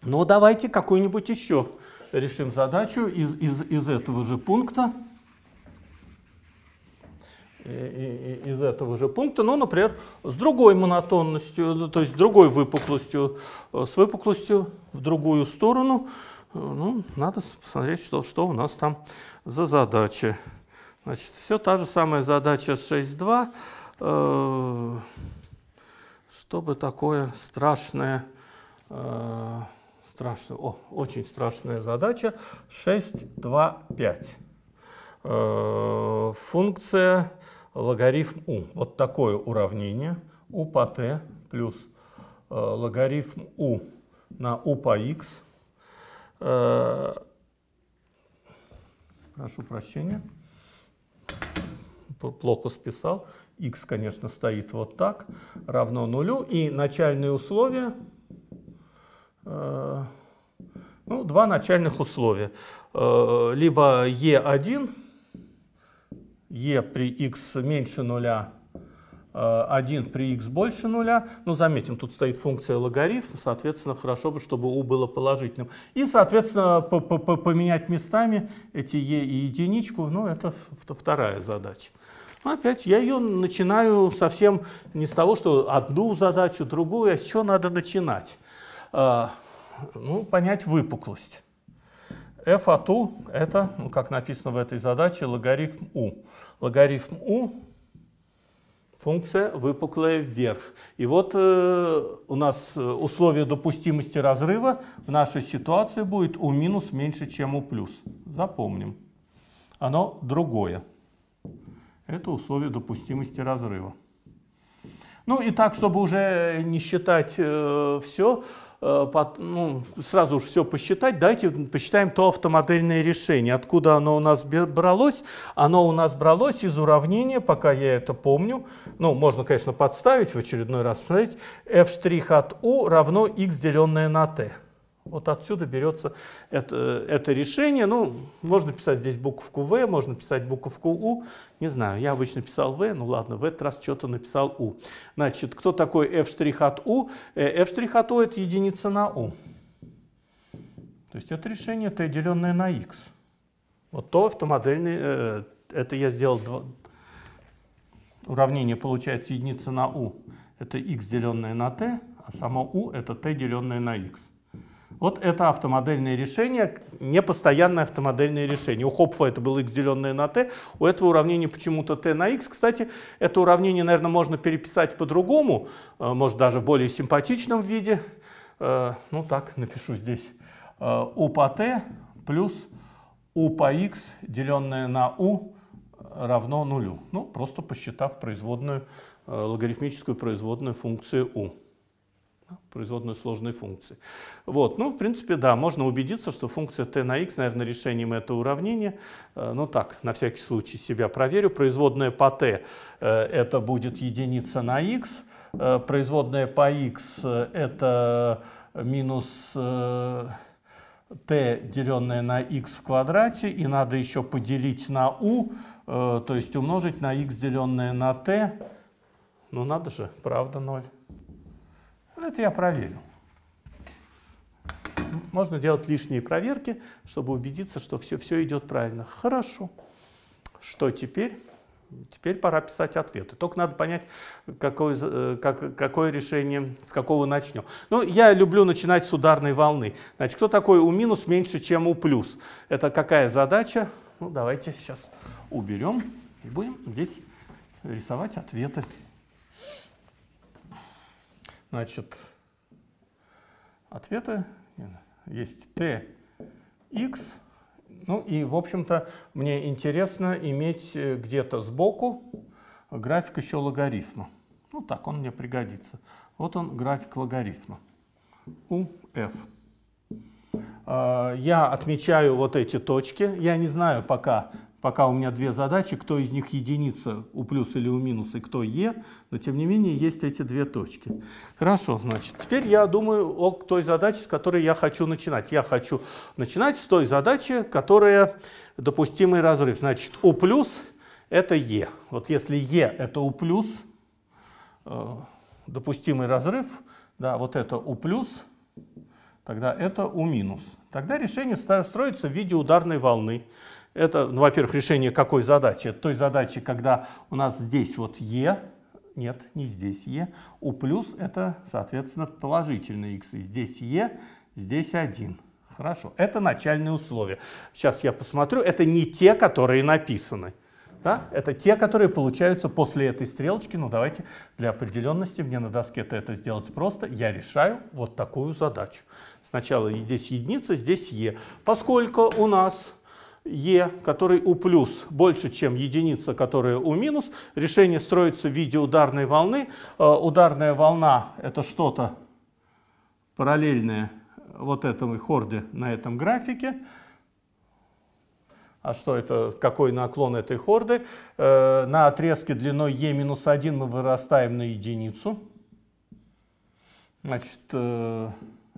Но ну, давайте какую-нибудь еще решим задачу из, из, из этого же пункта из этого же пункта, но, ну, например, с другой монотонностью, то есть другой выпуклостью, э, с выпуклостью в другую сторону. Э, ну, надо посмотреть, что, что у нас там за задача. Значит, все та же самая задача 6.2. Э, чтобы такое страшное, страшное, о, очень страшная задача 6.2.5. Функция логарифм u. Вот такое уравнение u по t плюс э, логарифм u на u по x. Э, прошу прощения, плохо списал. x, конечно, стоит вот так, равно нулю. И начальные условия, э, ну, два начальных условия. Либо e1 e при x меньше нуля, 1 э, при x больше нуля. Ну, заметим, тут стоит функция логарифм, соответственно, хорошо бы, чтобы u было положительным. И, соответственно, по -по -по поменять местами эти e и единичку, ну, это вторая задача. Ну, опять я ее начинаю совсем не с того, что одну задачу, другую, а с чего надо начинать? Э, ну, понять выпуклость. f от u — это, ну, как написано в этой задаче, логарифм u логарифм u функция выпуклая вверх. И вот э, у нас э, условие допустимости разрыва в нашей ситуации будет у минус меньше, чем у плюс. Запомним. Оно другое. Это условие допустимости разрыва. Ну и так, чтобы уже не считать э, все, Э, ну, сразу же все посчитать, давайте посчитаем то автомодельное решение, откуда оно у нас бралось. Оно у нас бралось из уравнения, пока я это помню, ну, можно, конечно, подставить в очередной раз, смотрите, f' от u равно x деленное на t. Вот отсюда берется это, э, это решение. Ну, можно писать здесь буковку В, можно писать буковку У. Не знаю, я обычно писал В, ну ладно, в этот раз что-то написал У. Значит, кто такой F' от У? Э, F' от У это единица на У. То есть это решение Т, деленное на Х. Вот то автомодельный, э, это я сделал два, уравнение получается единица на У. Это Х деленное на Т, а само У это Т деленное на Х. Вот это автомодельное решение, непостоянное автомодельное решение. У Хопфа это было x деленное на t, у этого уравнения почему-то t на x. Кстати, это уравнение, наверное, можно переписать по-другому, э, может даже в более симпатичном виде. Э, ну так, напишу здесь. u э, по t плюс u по x деленное на u равно нулю. Ну, просто посчитав производную, логарифмическую производную функции u. Ну, производную сложной функции. Вот, ну, в принципе, да, можно убедиться, что функция t на x, наверное, решением этого уравнения, э, ну так, на всякий случай себя проверю, производная по t э, это будет единица на x, э, производная по x это минус t, деленное на x в квадрате, и надо еще поделить на u, то есть умножить на x, деленное на t, ну надо же, правда, 0. Это я проверил. Можно делать лишние проверки, чтобы убедиться, что все, все идет правильно. Хорошо. Что теперь? Теперь пора писать ответы. Только надо понять, какое, э, как, какое решение, с какого начнем. Ну, я люблю начинать с ударной волны. Значит, кто такой у минус меньше, чем у плюс? Это какая задача? Ну, давайте сейчас уберем и будем здесь рисовать ответы. Значит, ответы есть t, x. Ну и, в общем-то, мне интересно иметь э, где-то сбоку график еще логарифма. Ну так, он мне пригодится. Вот он, график логарифма. У, f. А, я отмечаю вот эти точки. Я не знаю пока, Пока у меня две задачи, кто из них единица у плюса или у минуса, и кто Е, но тем не менее есть эти две точки. Хорошо, значит, теперь я думаю о той задаче, с которой я хочу начинать. Я хочу начинать с той задачи, которая допустимый разрыв. Значит, у плюс это Е. Вот если Е это у плюс, э, допустимый разрыв, да, вот это у плюс, тогда это у минус. Тогда решение строится в виде ударной волны. Это, ну, во-первых, решение какой задачи? Это той задачи, когда у нас здесь вот e, нет, не здесь e, у плюс это, соответственно, положительный x, здесь e, здесь 1. Хорошо, это начальные условия. Сейчас я посмотрю, это не те, которые написаны. Да? Это те, которые получаются после этой стрелочки. Ну, давайте для определенности мне на доске это это сделать просто. Я решаю вот такую задачу. Сначала здесь единица, здесь Е. Поскольку у нас е, который у плюс, больше, чем единица, которая у минус. Решение строится в виде ударной волны. Э, ударная волна — это что-то параллельное вот этому хорде на этом графике. А что это, какой наклон этой хорды? Э, на отрезке длиной е минус 1 мы вырастаем на единицу. Значит, э,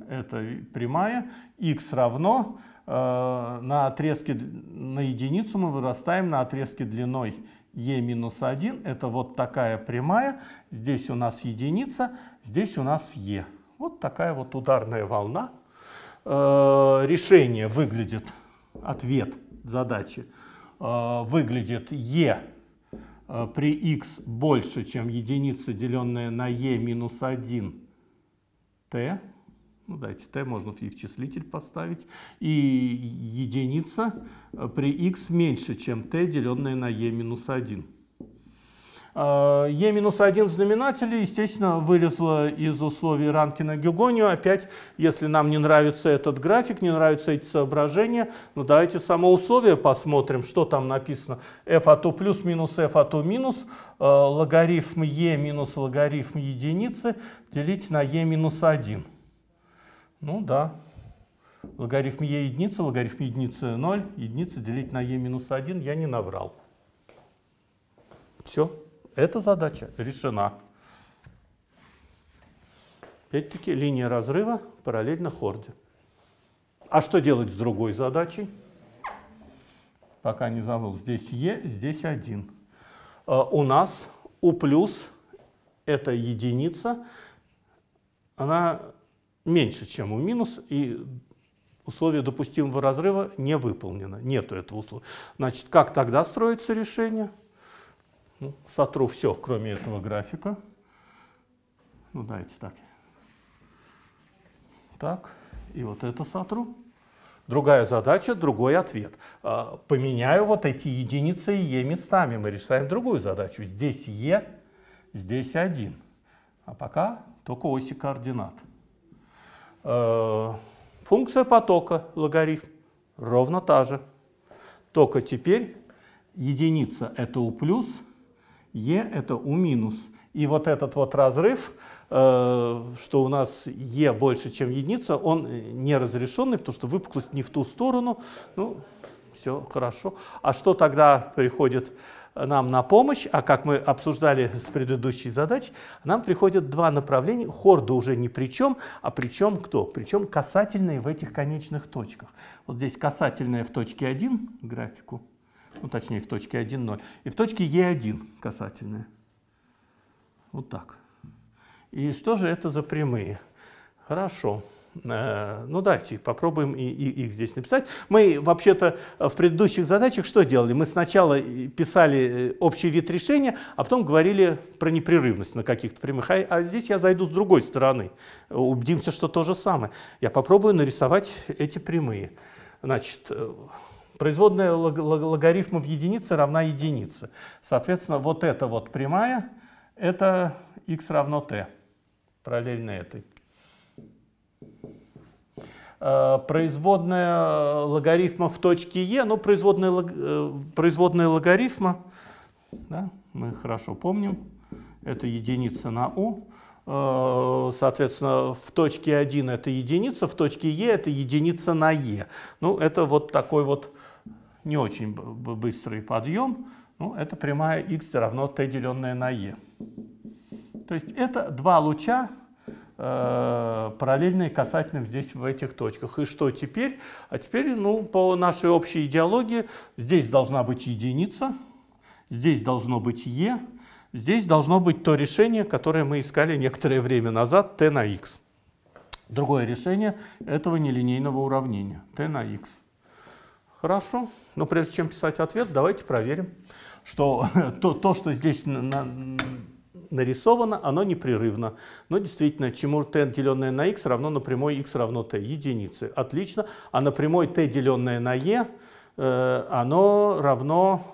это прямая. Х равно Э, на отрезке, на единицу мы вырастаем на отрезке длиной e минус 1. Это вот такая прямая. Здесь у нас единица, здесь у нас e. Вот такая вот ударная волна. Э, решение выглядит, ответ задачи э, выглядит e при x больше, чем единица, деленная на e минус 1 t ну дайте t, можно и в числитель поставить, и единица э, при x меньше, чем t, деленное на e минус 1. Е минус 1 в э, знаменателе, естественно, вылезла из условий Ранкина гюгонио Опять, если нам не нравится этот график, не нравятся эти соображения, ну давайте само условие посмотрим, что там написано. f от u плюс минус f от u минус, э, логарифм е минус логарифм единицы делить на е минус 1. Ну да. Логарифм е единица, логарифм единицы 0, единица делить на е минус 1, я не наврал. Все, эта задача решена. Опять-таки линия разрыва параллельно хорде. А что делать с другой задачей? Пока не забыл, здесь е, здесь 1. А, у нас у плюс это единица, она меньше, чем у минус, и условие допустимого разрыва не выполнено, нету этого условия. Значит, как тогда строится решение? Ну, сотру все, кроме этого графика. Ну, давайте так. Так, и вот это сотру. Другая задача, другой ответ. А, поменяю вот эти единицы и Е местами. Мы решаем другую задачу. Здесь Е, здесь 1. А пока только оси координат. Э, функция потока, логарифм, ровно та же. Только теперь единица — это у плюс, е это у минус. И вот этот вот разрыв, э, что у нас е больше, чем единица, он не разрешенный, потому что выпуклость не в ту сторону. Ну, все хорошо. А что тогда приходит нам на помощь, а как мы обсуждали с предыдущей задачей, нам приходят два направления. Хорда уже ни при чем, а причем кто? Причем касательные в этих конечных точках. Вот здесь касательные в точке 1 графику, ну точнее в точке 1, 0, и в точке Е1 касательные. Вот так. И что же это за прямые? Хорошо. Хорошо. Э, ну да, типа, попробуем и, и их здесь написать. Мы вообще-то э, в предыдущих задачах что делали? Мы сначала э, писали общий вид решения, а потом говорили про непрерывность на каких-то прямых. А, а здесь я зайду с другой стороны. Убедимся, что то же самое. Я попробую нарисовать эти прямые. Значит, производная лог логарифма в единице равна единице. Соответственно, вот эта вот прямая, это x равно t, параллельно этой. Э, производная э, логарифма в точке Е, ну, производная, лог, э, производная логарифма, да, мы хорошо помним, это единица на У. Соответственно, в точке 1 это единица, в точке Е это единица на Е. Ну, это вот такой вот не очень быстрый подъем. Ну, это прямая x равно t деленное на e. То есть это два луча э, параллельные касательным здесь в этих точках. И что теперь? А теперь, ну, по нашей общей идеологии, здесь должна быть единица, здесь должно быть Е, здесь должно быть то решение, которое мы искали некоторое время назад, t на x. Другое решение этого нелинейного уравнения, t на x. Хорошо, но прежде чем писать ответ, давайте проверим, что то, то что здесь на, на, нарисовано, оно непрерывно. Но действительно, чему t деленное на x равно на прямой x равно t, единицы. Отлично. А на прямой t деленное на e, э, оно равно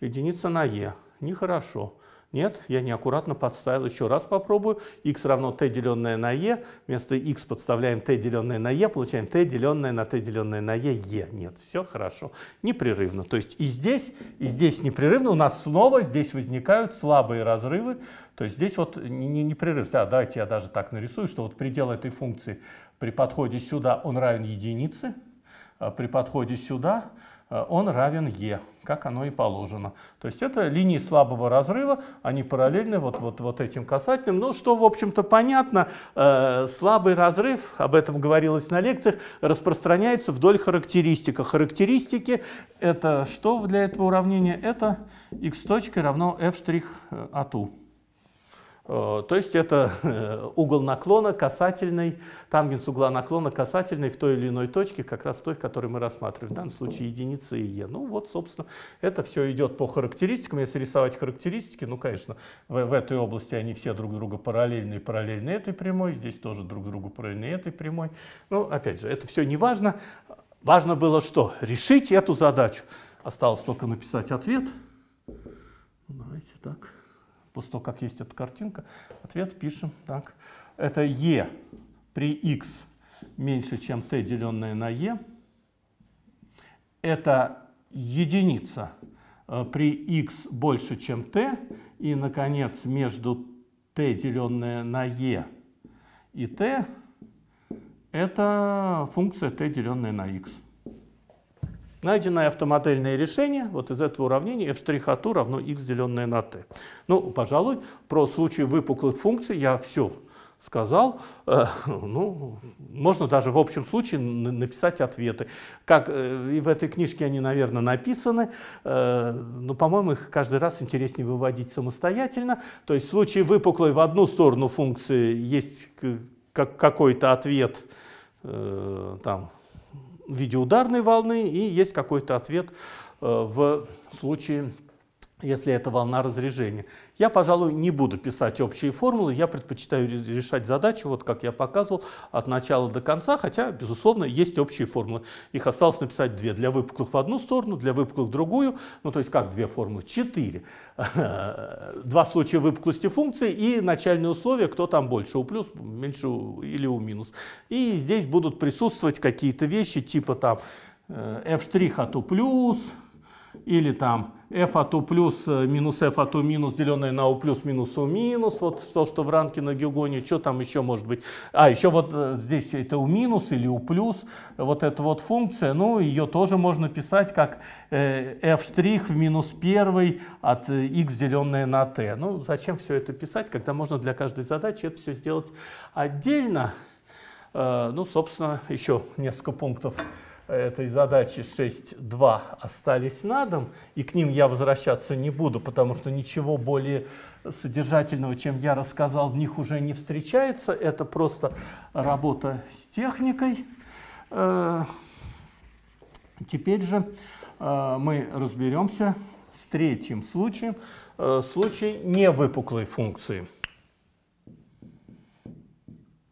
единица на e. Нехорошо. Нет, я неаккуратно подставил, еще раз попробую. x равно t деленное на e, вместо x подставляем t деленное на e, получаем t деленное на t деленное на e, e. Нет, все хорошо, непрерывно. То есть и здесь, и здесь непрерывно, у нас снова здесь возникают слабые разрывы, то есть здесь вот непрерывно. не, не А, давайте я даже так нарисую, что вот предел этой функции при подходе сюда он равен единице, а при подходе сюда э, он равен e как оно и положено. То есть это линии слабого разрыва, они параллельны вот, вот, вот этим касательным. Ну, что, в общем-то, понятно, э, слабый разрыв, об этом говорилось на лекциях, распространяется вдоль характеристика. Характеристики — это что для этого уравнения? Это x точки равно f' от u. Э, а Э, то есть это э, угол наклона касательный, тангенс угла наклона касательный в той или иной точке, как раз той, которую мы рассматриваем, в данном случае единица и Е. Ну вот, собственно, это все идет по характеристикам. Если рисовать характеристики, ну, конечно, в, в этой области они все друг друга параллельны и параллельны этой прямой, здесь тоже друг другу параллельны этой прямой. Ну, опять же, это все не важно. Важно было что? Решить эту задачу. Осталось только написать ответ. Давайте так после того, как есть эта картинка. Ответ пишем так. Это e при x меньше, чем t, деленное на e. Это единица э, при x больше, чем t. И, наконец, между t, деленное на e, и t, это функция t, деленная на x. Найденное автомодельное решение вот из этого уравнения f' от u а равно x, деленное на t. Ну, пожалуй, про случай выпуклых функций я все сказал, э, ну, можно даже в общем случае написать ответы. Как э, и в этой книжке они, наверное, написаны, э, но, ну, по-моему, их каждый раз интереснее выводить самостоятельно. То есть в случае выпуклой в одну сторону функции есть какой-то ответ, там, в виде ударной волны, и есть какой-то ответ э, в случае если это волна разрежения. Я, пожалуй, не буду писать общие формулы, я предпочитаю решать задачу, вот как я показывал, от начала до конца, хотя, безусловно, есть общие формулы. Их осталось написать две, для выпуклых в одну сторону, для выпуклых в другую, ну то есть как две формулы? Четыре. Два случая выпуклости функции и начальные условия, кто там больше, у плюс, меньше или у минус. И здесь будут присутствовать какие-то вещи типа там э, f' от у плюс, или там f от u плюс э, минус f от u минус, деленное на u плюс минус u минус, вот то, что в ранке на Гюгоне, что там еще может быть. А, еще вот э, здесь это u минус или u плюс, вот эта вот функция, ну, ее тоже можно писать как э, f' штрих в минус 1 от x, деленное на t. Ну, зачем все это писать, когда можно для каждой задачи это все сделать отдельно? Ну, собственно, еще несколько пунктов этой задачи 6.2 остались на дом, и к ним я возвращаться не буду, потому что ничего более содержательного, чем я рассказал, в них уже не встречается. Это просто работа с техникой. Э, теперь же э, мы разберемся с третьим случаем, э, случай невыпуклой функции.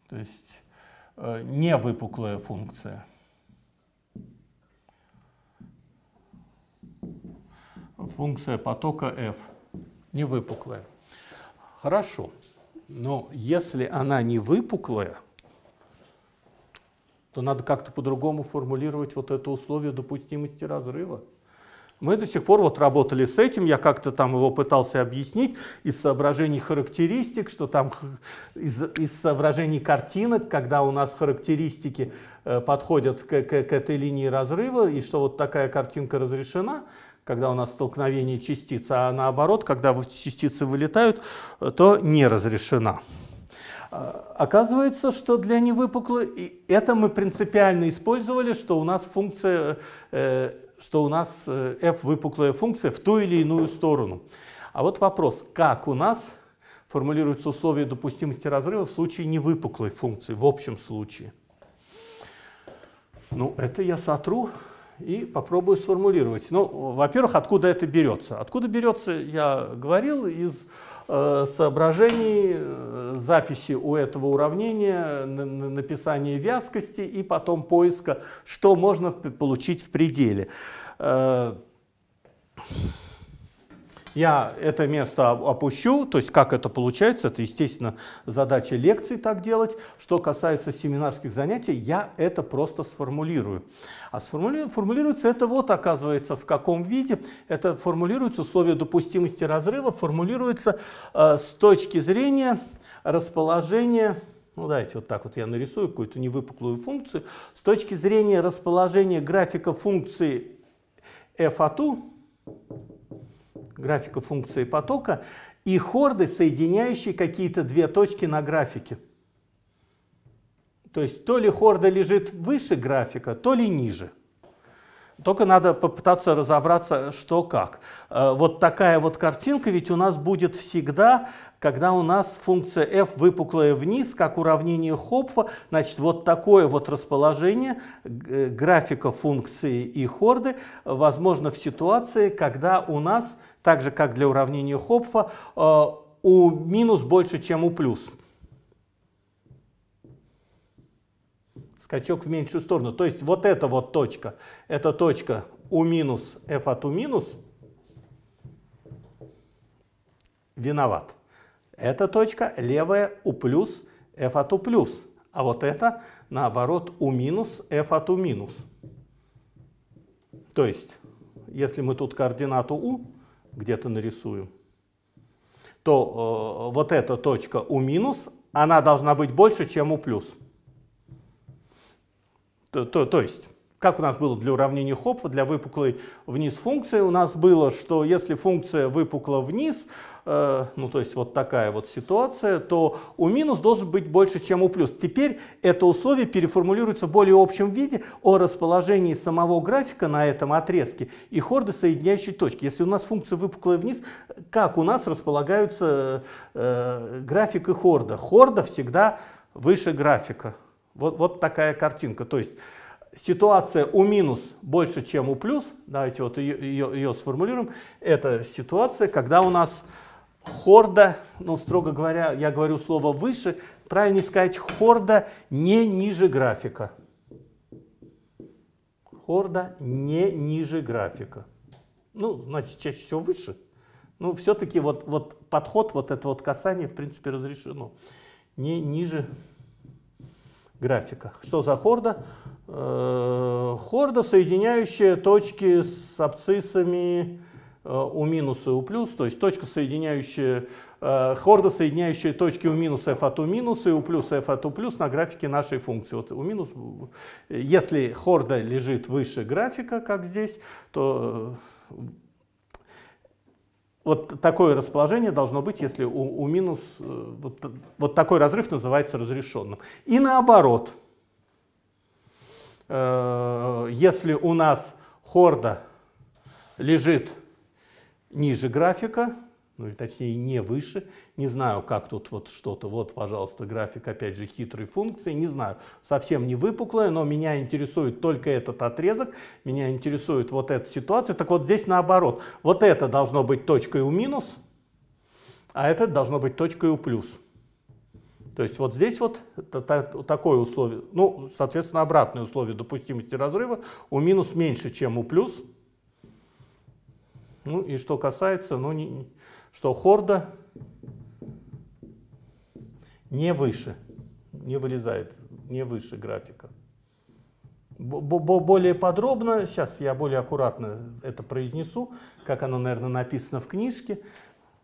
То есть невыпуклая функция. функция потока f не выпуклая. Хорошо, но если она не выпуклая, то надо как-то по-другому формулировать вот это условие допустимости разрыва. Мы до сих пор вот работали с этим, я как-то там его пытался объяснить из соображений характеристик, что там из, из соображений картинок, когда у нас характеристики э, подходят к, к, к этой линии разрыва, и что вот такая картинка разрешена, когда у нас столкновение частиц, а наоборот, когда частицы вылетают, то не разрешена. А, оказывается, что для невыпуклой это мы принципиально использовали, что у нас функция, э, что у нас э, f выпуклая функция в ту или иную сторону. А вот вопрос, как у нас формулируются условия допустимости разрыва в случае невыпуклой функции, в общем случае? Ну, это я сотру и попробую сформулировать. Ну, во-первых, откуда это берется? Откуда берется, я говорил, из э, соображений э, записи у этого уравнения, написания вязкости и потом поиска, что можно получить в пределе. Э, я это место опущу, то есть как это получается, это, естественно, задача лекции, так делать. Что касается семинарских занятий, я это просто сформулирую. А сформули... формулируется это вот, оказывается, в каком виде. Это формулируется условие допустимости разрыва, формулируется э, с точки зрения расположения ну давайте вот так вот я нарисую какую-то невыпуклую функцию, с точки зрения расположения графика функции f от u, графика функции потока, и хорды, соединяющие какие-то две точки на графике. То есть то ли хорда лежит выше графика, то ли ниже. Только надо попытаться разобраться, что как. Э, вот такая вот картинка ведь у нас будет всегда, когда у нас функция f выпуклая вниз, как уравнение Хопфа, значит, вот такое вот расположение э, графика функции и хорды возможно в ситуации, когда у нас так же как для уравнения Хопфа, э, у минус больше, чем у плюс. Скачок в меньшую сторону. То есть вот эта вот точка, это точка у минус f от у минус виноват. Эта точка левая у плюс f от у плюс. А вот это наоборот у минус f от у минус. То есть, если мы тут координату u где-то нарисую, то э, вот эта точка у минус, она должна быть больше, чем у плюс. То, то, то есть, как у нас было для уравнения Хопфа, для выпуклой вниз функции, у нас было, что если функция выпукла вниз, Э, ну то есть вот такая вот ситуация, то у минус должен быть больше, чем у плюс. Теперь это условие переформулируется в более общем виде о расположении самого графика на этом отрезке и хорды соединяющей точки. Если у нас функция выпуклая вниз, как у нас располагаются э, график и хорда? Хорда всегда выше графика. Вот, вот такая картинка. То есть ситуация у минус больше, чем у плюс, давайте вот ее, ее, ее сформулируем, это ситуация, когда у нас хорда, ну, строго говоря, я говорю слово выше, правильно сказать, хорда не ниже графика. Хорда не ниже графика. Ну, значит, чаще всего выше. Ну, все-таки вот, вот подход, вот это вот касание, в принципе, разрешено. Не ниже графика. Что за хорда? Э -э хорда, соединяющая точки с абсциссами, Э, у минуса и у плюс, то есть точка, соединяющая, э, хорда, соединяющая точки у минуса f от у минуса и у плюса f от у плюс на графике нашей функции. Вот у минус, если хорда лежит выше графика, как здесь, то э, вот такое расположение должно быть, если у, у минус, вот, вот такой разрыв называется разрешенным. И наоборот, если у нас хорда лежит ниже графика, ну или точнее не выше, не знаю, как тут вот что-то, вот, пожалуйста, график, опять же, хитрой функции, не знаю, совсем не выпуклая, но меня интересует только этот отрезок, меня интересует вот эта ситуация, так вот здесь наоборот, вот это должно быть точкой у минус, а это должно быть точкой у плюс. То есть вот здесь вот такое условие, ну, соответственно, обратное условие допустимости разрыва у минус меньше, чем у плюс, ну и что касается, ну, не, что хорда не выше, не вылезает, не выше графика. более подробно, сейчас я более аккуратно это произнесу, как оно, наверное, написано в книжке,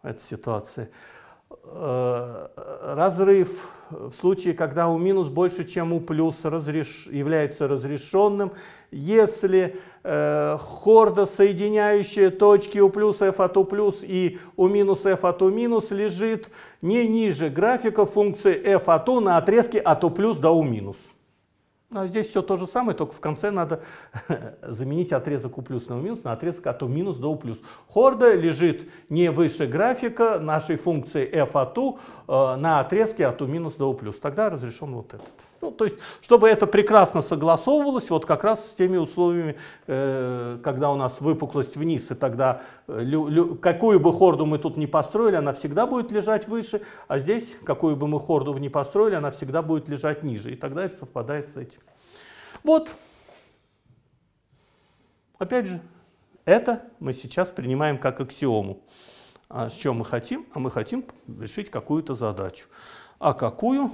эта ситуация. Э, разрыв в случае, когда у минус больше, чем у плюс, разреш... является разрешенным, если э, хорда, соединяющая точки у плюс f от у плюс и у минус f от у минус, лежит не ниже графика функции f от у на отрезке от у плюс до у минус. Ну, а здесь все то же самое, только в конце надо заменить отрезок у плюс на у минус на отрезок от у минус до у плюс. Хорда лежит не выше графика нашей функции f от u, Э, на отрезке от U минус до U плюс. Тогда разрешен вот этот. Ну, то есть, чтобы это прекрасно согласовывалось вот как раз с теми условиями, э, когда у нас выпуклость вниз, и тогда э, лю, лю, какую бы хорду мы тут не построили, она всегда будет лежать выше, а здесь, какую бы мы хорду не построили, она всегда будет лежать ниже, и тогда это совпадает с этим. Вот. Опять же, это мы сейчас принимаем как аксиому. А с чем мы хотим? А мы хотим решить какую-то задачу. А какую?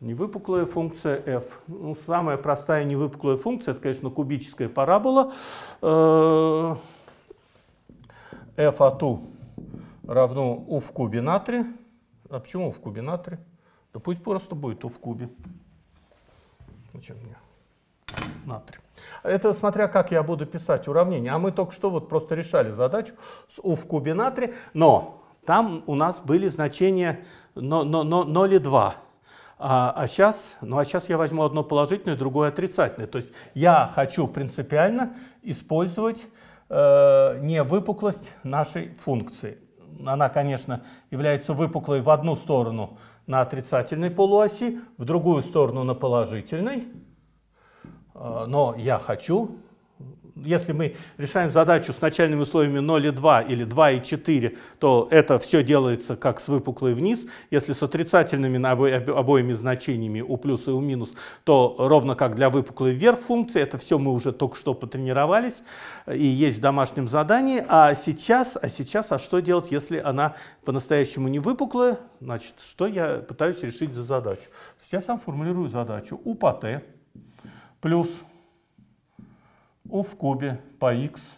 Невыпуклая функция f. Ну, самая простая невыпуклая функция, это, конечно, кубическая парабола. Э, f от u равно u в кубе на 3. А почему u в кубе на 3? Да пусть просто будет u в кубе. Зачем мне? натрий. Это смотря как я буду писать уравнение. А мы только что вот просто решали задачу с У в кубе натрия, но там у нас были значения 0, 0, и 2. А, а, сейчас, ну, а сейчас я возьму одно положительное, другое отрицательное. То есть я хочу принципиально использовать э, не выпуклость нашей функции. Она, конечно, является выпуклой в одну сторону на отрицательной полуоси, в другую сторону на положительной. А, но я хочу, если мы решаем задачу с начальными условиями 0 и 2 или 2 и 4, то это все делается как с выпуклой вниз. Если с отрицательными обо обоими значениями у плюса и у минус, то ровно как для выпуклой вверх функции, это все мы уже только что потренировались и есть в домашнем задании. А сейчас, а сейчас, а что делать, если она по-настоящему не выпуклая? Значит, что я пытаюсь решить за задачу? Я сам формулирую задачу у по т плюс u в кубе по x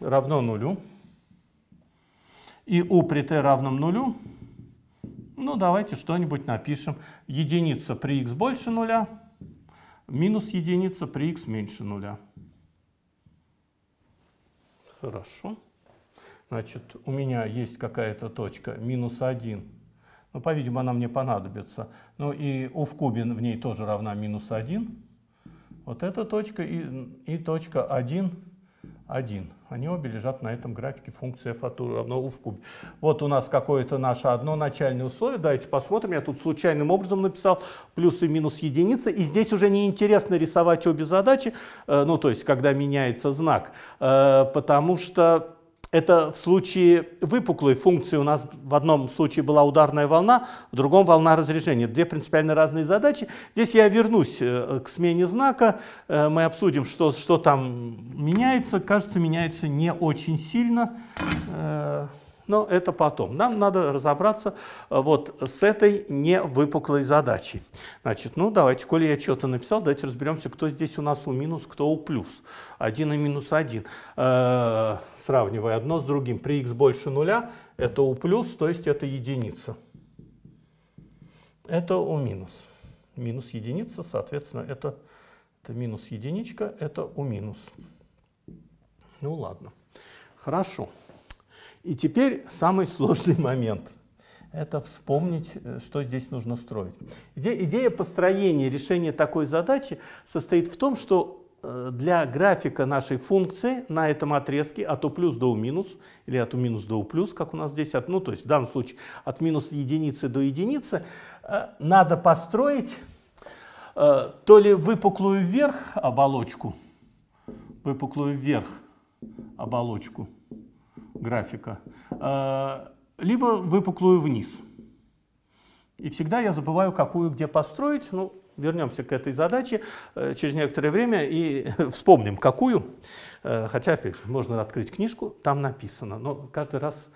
равно нулю. И u при t равном нулю, ну давайте что-нибудь напишем. Единица при x больше нуля, минус единица при x меньше нуля. Хорошо. Значит, у меня есть какая-то точка минус 1 ну, по-видимому, она мне понадобится. Ну и у в кубе в ней тоже равна минус 1. Вот эта точка и, и точка 1, 1. Они обе лежат на этом графике функции f от u равно u в кубе. Вот у нас какое-то наше одно начальное условие. Давайте посмотрим. Я тут случайным образом написал плюс и минус единицы. И здесь уже неинтересно рисовать обе задачи, э, ну то есть когда меняется знак, э, потому что это в случае выпуклой функции у нас в одном случае была ударная волна, в другом волна разрежения. Две принципиально разные задачи. Здесь я вернусь э, к смене знака. Э, мы обсудим, что, что там меняется. Кажется, меняется не очень сильно. Э, но это потом. Нам надо разобраться э, вот с этой невыпуклой задачей. Значит, ну давайте, коли я что-то написал, давайте разберемся, кто здесь у нас у минус, кто у плюс. 1 и минус 1. Э, сравнивая одно с другим, при x больше нуля, это у плюс, то есть это единица. Это у минус. Минус единица, соответственно, это, это минус единичка, это у минус. Ну ладно. Хорошо. И теперь самый сложный момент. Это вспомнить, э, что здесь нужно строить. идея построения решения такой задачи состоит в том, что э, для графика нашей функции на этом отрезке от у плюс до у минус, или от у минус до у плюс, как у нас здесь, от, ну то есть в данном случае от минус единицы до единицы, э, надо построить то ли выпуклую вверх оболочку, выпуклую вверх оболочку, графика, э, либо выпуклую вниз. И всегда я забываю, какую где построить. Ну, вернемся к этой задаче э, через некоторое время и вспомним, какую. Э, хотя, опять же, можно открыть книжку, там написано. Но каждый раз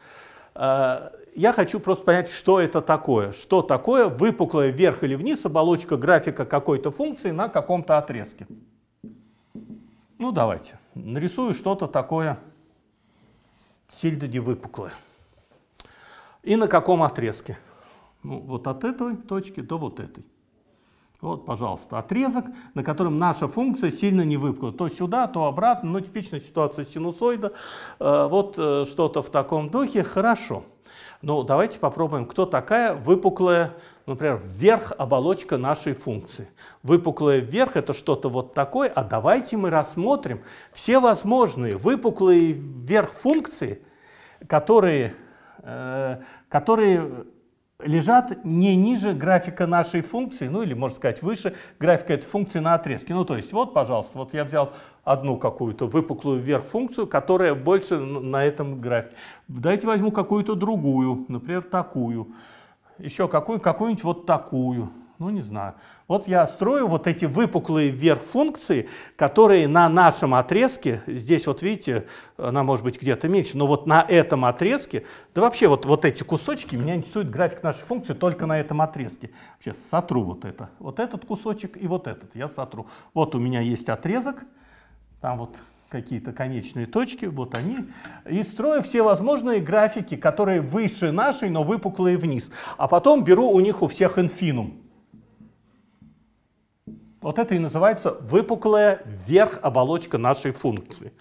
я хочу просто понять, что это такое. Что такое выпуклая вверх или вниз оболочка графика какой-то функции на каком-то отрезке. Ну, давайте. Нарисую что-то такое сельдоди выпуклые. И на каком отрезке? Ну, вот от этой точки до вот этой. Вот, пожалуйста, отрезок, на котором наша функция сильно не выпукла. То сюда, то обратно. Ну, типичная ситуация синусоида. Э, вот э, что-то в таком духе. Хорошо. Ну, давайте попробуем, кто такая выпуклая, например, вверх оболочка нашей функции. Выпуклая вверх – это что-то вот такое, а давайте мы рассмотрим все возможные выпуклые вверх функции, которые, э, которые лежат не ниже графика нашей функции, ну или, можно сказать, выше графика этой функции на отрезке. Ну, то есть, вот, пожалуйста, вот я взял одну какую-то выпуклую вверх функцию, которая больше на этом графике. Давайте возьму какую-то другую, например, такую. Еще какую? Какую-нибудь вот такую. Ну, не знаю. Вот я строю вот эти выпуклые вверх функции, которые на нашем отрезке, здесь вот видите, она может быть где-то меньше, но вот на этом отрезке, да вообще вот, вот эти кусочки, меня интересует график нашей функции только на этом отрезке. Сейчас сотру вот это, вот этот кусочек и вот этот я сотру. Вот у меня есть отрезок, там вот какие-то конечные точки, вот они, и строю все возможные графики, которые выше нашей, но выпуклые вниз. А потом беру у них у всех инфинум. Вот это и называется выпуклая верх оболочка нашей функции.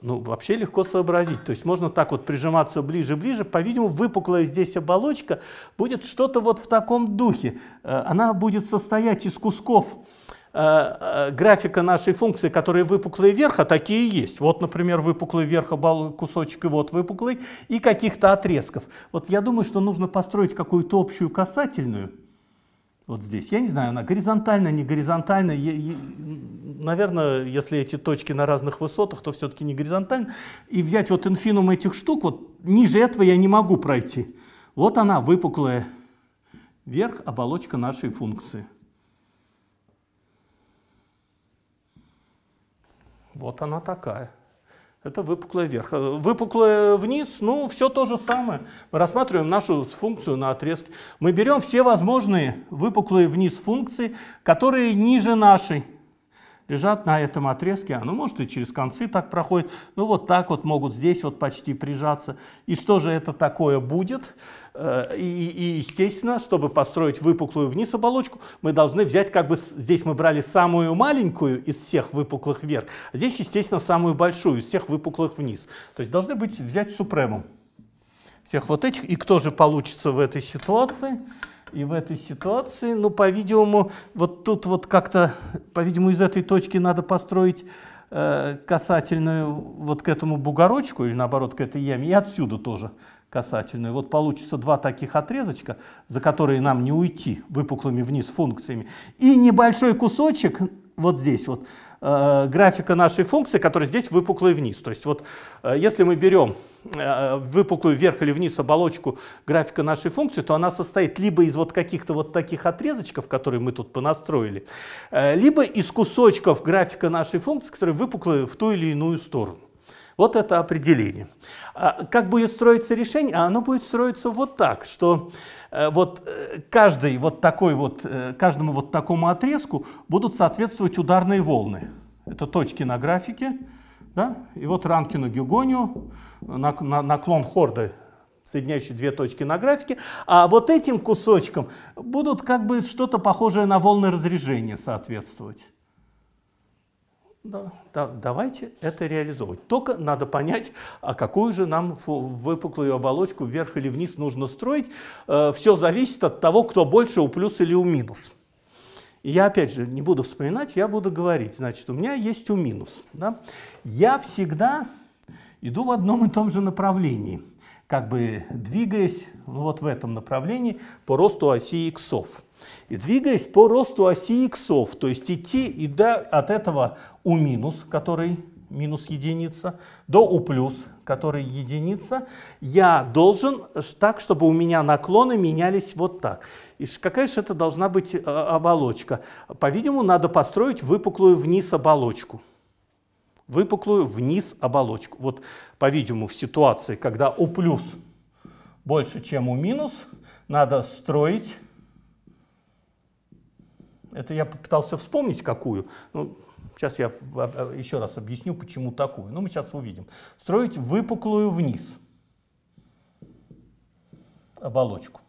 Ну, вообще легко сообразить. То есть можно так вот прижиматься ближе-ближе. По-видимому, выпуклая здесь оболочка будет что-то вот в таком духе. Э, она будет состоять из кусков э, э, графика нашей функции, которые выпуклые вверх, а такие есть. Вот, например, выпуклый вверх кусочек, и вот выпуклый, и каких-то отрезков. Вот я думаю, что нужно построить какую-то общую касательную, вот здесь. Я не знаю, она горизонтальная, не горизонтальная. Е, е, наверное, если эти точки на разных высотах, то все-таки не горизонтально. И взять вот инфинум этих штук, вот ниже этого я не могу пройти. Вот она, выпуклая вверх оболочка нашей функции. Вот она такая. Это выпуклое вверх. Э, выпуклое вниз, ну, все то же самое. Мы рассматриваем нашу функцию на отрезке. Мы берем все возможные выпуклые вниз функции, которые ниже нашей лежат на этом отрезке. А, ну может и через концы так проходит. Ну, вот так вот могут здесь вот почти прижаться. И что же это такое будет? Э, и, и естественно, чтобы построить выпуклую вниз оболочку, мы должны взять, как бы здесь мы брали самую маленькую из всех выпуклых вверх, а здесь, естественно, самую большую из всех выпуклых вниз. То есть должны быть взять супремум всех вот этих. И кто же получится в этой ситуации? И в этой ситуации, ну, по-видимому, вот тут вот как-то, по-видимому, из этой точки надо построить э, касательную вот к этому бугорочку или наоборот к этой яме и отсюда тоже касательную. Вот получится два таких отрезочка, за которые нам не уйти выпуклыми вниз функциями. И небольшой кусочек вот здесь вот э, графика нашей функции, которая здесь выпуклая вниз. То есть вот э, если мы берем э, выпуклую вверх или вниз оболочку графика нашей функции, то она состоит либо из вот каких-то вот таких отрезочков, которые мы тут понастроили, либо из кусочков графика нашей функции, которые выпуклые в ту или иную сторону. Вот это определение. А как будет строиться решение? А оно будет строиться вот так, что э, вот э, каждый вот такой вот, э, каждому вот такому отрезку будут соответствовать ударные волны. Это точки на графике, да? и вот Ранкину Гюгонию, наклон Хорды соединяющие две точки на графике, а вот этим кусочком будут как бы что-то похожее на волны разрежения соответствовать да, да, давайте это реализовывать. Только надо понять, а какую же нам выпуклую оболочку вверх или вниз нужно строить. Э, Все зависит от того, кто больше у плюс или у минус. я опять же не буду вспоминать, я буду говорить. Значит, у меня есть у минус. Да? Я всегда иду в одном и том же направлении, как бы двигаясь ну, вот в этом направлении по росту оси иксов. И двигаясь по росту оси иксов, то есть идти и до, от этого у минус, который минус единица, до у плюс, который единица, я должен так, чтобы у меня наклоны менялись вот так. И какая же это должна быть а, оболочка? По-видимому, надо построить выпуклую вниз оболочку выпуклую вниз оболочку. Вот, по-видимому, в ситуации, когда у плюс больше, чем у минус, надо строить это я попытался вспомнить, какую. Ну, сейчас я еще раз объясню, почему такую. Ну, мы сейчас увидим. Строить выпуклую вниз оболочку.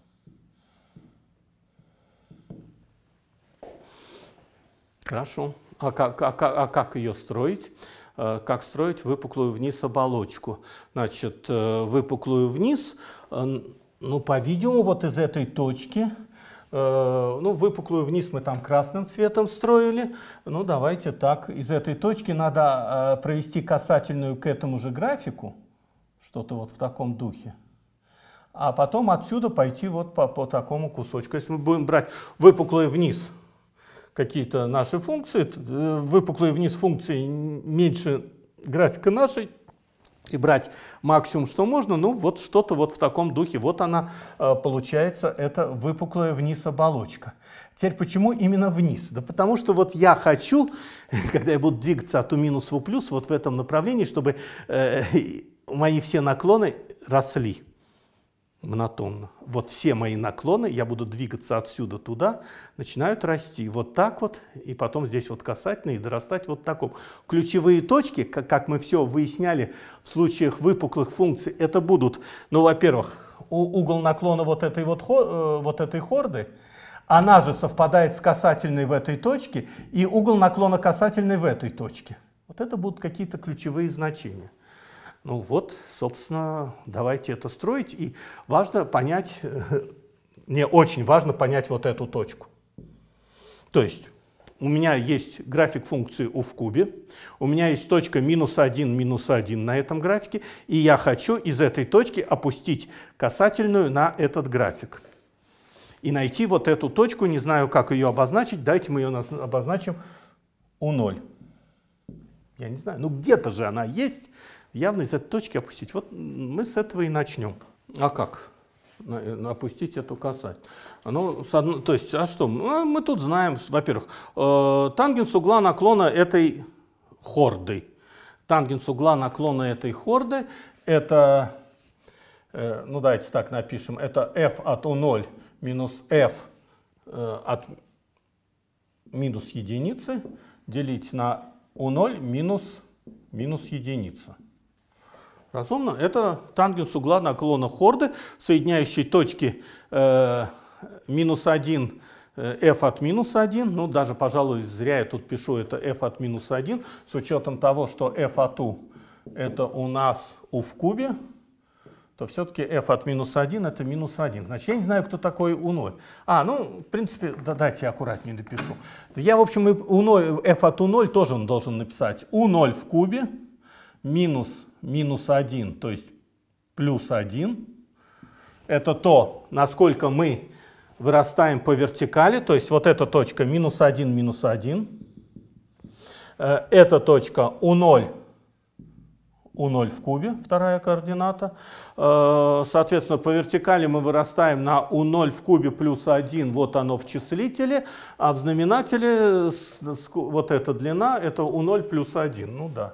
Хорошо. А как, а, а как ее строить? Э, как строить выпуклую вниз оболочку? Значит, э, выпуклую вниз, э, ну, по-видимому, вот из этой точки Э, ну, выпуклую вниз мы там красным цветом строили. Ну, давайте так, из этой точки надо э, провести касательную к этому же графику, что-то вот в таком духе. А потом отсюда пойти вот по, по такому кусочку. Если мы будем брать выпуклые вниз какие-то наши функции, э, выпуклые вниз функции меньше графика нашей, и брать максимум, что можно, ну вот что-то вот в таком духе, вот она э, получается, это выпуклая вниз оболочка. Теперь почему именно вниз? Да потому что вот я хочу, когда я буду двигаться от у минус в у плюс, вот в этом направлении, чтобы э, мои все наклоны росли монотонно. Вот все мои наклоны, я буду двигаться отсюда туда, начинают расти вот так вот, и потом здесь вот касательно и дорастать вот таком. Ключевые точки, как, как мы все выясняли в случаях выпуклых функций, это будут, ну, во-первых, угол наклона вот этой вот, э, вот этой хорды, она же совпадает с касательной в этой точке, и угол наклона касательной в этой точке. Вот это будут какие-то ключевые значения. Ну вот, собственно, давайте это строить. И важно понять, э, мне очень важно понять вот эту точку. То есть у меня есть график функции u в кубе, у меня есть точка минус 1, минус 1 на этом графике, и я хочу из этой точки опустить касательную на этот график. И найти вот эту точку, не знаю, как ее обозначить, дайте мы ее обозначим u0. Я не знаю, ну где-то же она есть, явно из этой точки опустить. Вот мы с этого и начнем. А как? Э, опустить эту касательную. Ну, с одной, то есть, а что? Ну, мы тут знаем, во-первых, э, тангенс угла наклона этой хорды. Тангенс угла наклона этой хорды – это, э, ну, давайте так напишем, это f от u0 минус f э, от минус единицы делить на u 0 минус, минус единица. Разумно? Это тангенс угла наклона хорды, соединяющей точки э, минус 1 э, f от минус 1, ну даже, пожалуй, зря я тут пишу, это f от минус 1, с учетом того, что f от u это у нас u в кубе, то все-таки f от минус 1 это минус 1. Значит, я не знаю, кто такой u0. А, ну, в принципе, да, дайте я аккуратнее напишу. Я, в общем, u0, f от u0 тоже должен написать. u0 в кубе минус минус 1, то есть плюс 1. Это то, насколько мы вырастаем по вертикали, то есть вот эта точка минус 1, минус 1. Э, эта точка У0, У0 в кубе, вторая координата. Э, соответственно, по вертикали мы вырастаем на У0 в кубе плюс 1, вот оно в числителе, а в знаменателе вот эта длина, это У0 плюс 1, ну да.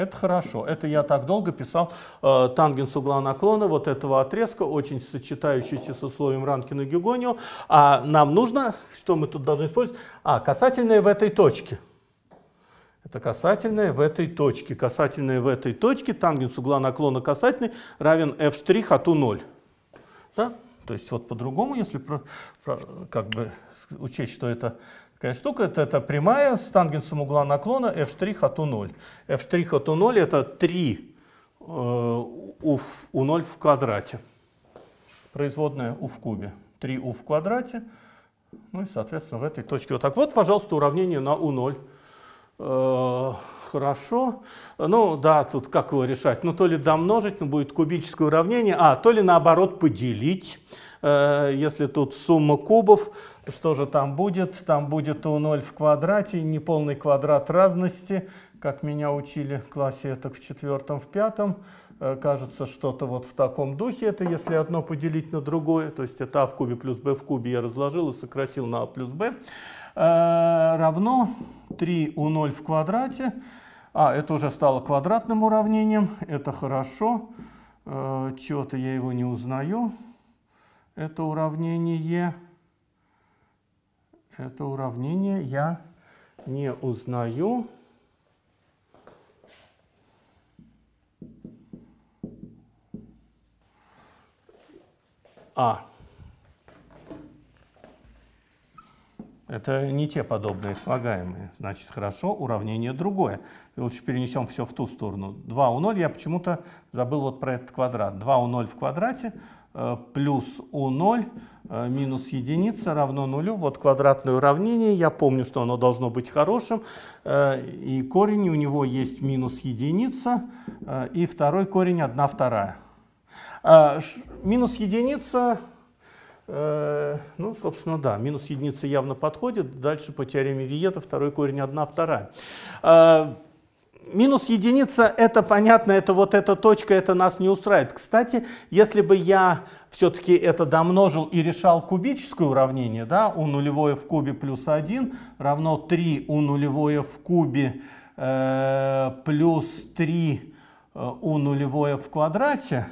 Это хорошо. Это я так долго писал э, тангенс угла наклона вот этого отрезка, очень сочетающийся с условием Ранкина Гюгонио. А нам нужно, что мы тут должны использовать? А, касательное в этой точке. Это касательное в этой точке. Касательное в этой точке, тангенс угла наклона касательный равен f' а от u0. Да? То есть вот по-другому, если про, про, как бы учесть, что это Какая штука? Это, это прямая с тангенсом угла наклона f' от u0. f' от u0 это 3 э, у, у 0 в квадрате. Производная u в кубе. 3 u в квадрате. Ну и, соответственно, в этой точке вот так. Вот, пожалуйста, уравнение на u0. Э, хорошо. Ну да, тут как его решать? Ну то ли домножить, ну будет кубическое уравнение, а то ли наоборот поделить. Э, если тут сумма кубов, что же там будет? Там будет У0 в квадрате, неполный квадрат разности, как меня учили в классе так в четвертом, в пятом. Э, кажется, что-то вот в таком духе. Это если одно поделить на другое, то есть это А в кубе плюс b в кубе я разложил и сократил на А плюс b э, равно 3 у 0 в квадрате а, это уже стало квадратным уравнением, это хорошо. Э, чего-то я его не узнаю. Это уравнение, это уравнение я не узнаю. А. Это не те подобные слагаемые. Значит, хорошо, уравнение другое лучше перенесем все в ту сторону. 2 у 0, я почему-то забыл вот про этот квадрат. 2 у 0 в квадрате э, плюс у 0 э, минус единица равно нулю. Вот квадратное уравнение, я помню, что оно должно быть хорошим. Э, и корень у него есть минус единица, и второй корень 1 вторая. А, минус единица, ну, собственно, да, минус единица явно подходит. Дальше по теореме Виета второй корень 1 вторая. А, Минус единица – это понятно, это вот эта точка, это нас не устраивает. Кстати, если бы я все-таки это домножил и решал кубическое уравнение, да, у нулевое в кубе плюс 1 равно 3 у нулевое в кубе э, плюс 3 э, у нулевое в квадрате,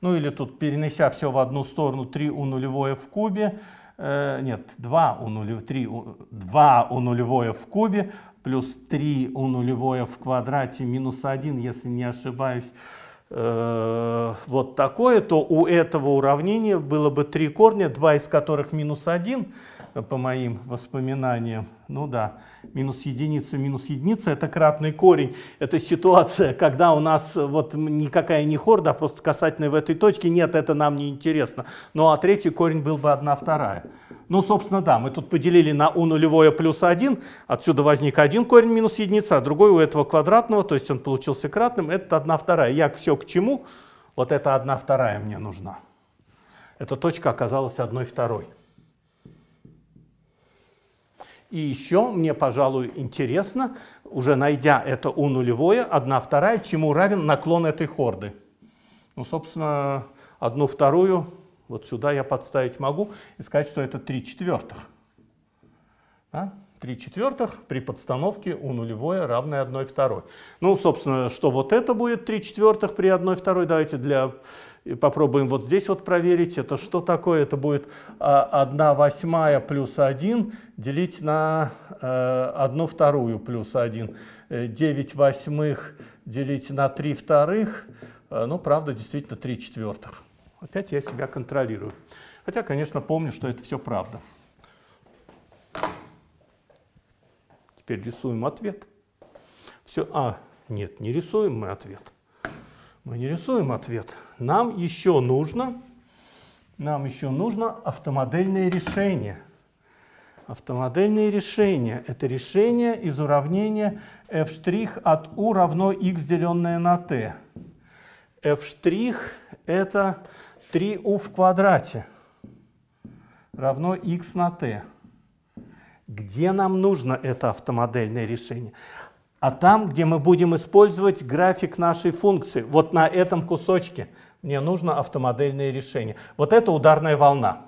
ну или тут перенеся все в одну сторону, 3 у нулевое в кубе, э, нет, 2 у, нулев, 3 у, 2 у нулевое в кубе плюс 3 у нулевое в квадрате, минус 1, если не ошибаюсь, э, вот такое, то у этого уравнения было бы три корня, два из которых минус 1, по моим воспоминаниям. Ну да, минус единица, минус единица, это кратный корень. Это ситуация, когда у нас э, вот никакая не хорда, а просто касательная в этой точке. Нет, это нам не интересно. Ну а третий корень был бы 1 вторая. Ну, собственно, да, мы тут поделили на у нулевое плюс 1. Отсюда возник один корень минус единица, а другой у этого квадратного, то есть он получился кратным. Это 1 вторая. Я все к чему? Вот это 1 вторая мне нужна. Эта точка оказалась 1 второй. И еще мне, пожалуй, интересно, уже найдя это у нулевое, одна вторая, чему равен наклон этой хорды. Ну, собственно, одну вторую вот сюда я подставить могу и сказать, что это 3 четвертых. Да? 3 четвертых при подстановке у нулевое равное 1 второй. Ну, собственно, что вот это будет 3 четвертых при 1 второй, давайте для, э, попробуем вот здесь вот проверить. Это что такое? Это будет 1 а, восьмая плюс 1 делить на 1 э, вторую плюс 1. 9 э, восьмых делить на 3 вторых, ну, правда, действительно 3 четвертых. Опять я себя контролирую. Хотя, конечно, помню, что это все правда. Теперь рисуем ответ. Все, а, нет, не рисуем мы ответ. Мы не рисуем ответ. Нам еще нужно, нам еще нужно автомодельное решение. Автомодельные решение это решение из уравнения f' от u равно x деленное на t. f' – это 3u в квадрате равно x на t где нам нужно это автомодельное решение, а там, где мы будем использовать график нашей функции. Вот на этом кусочке мне нужно автомодельное решение. Вот это ударная волна.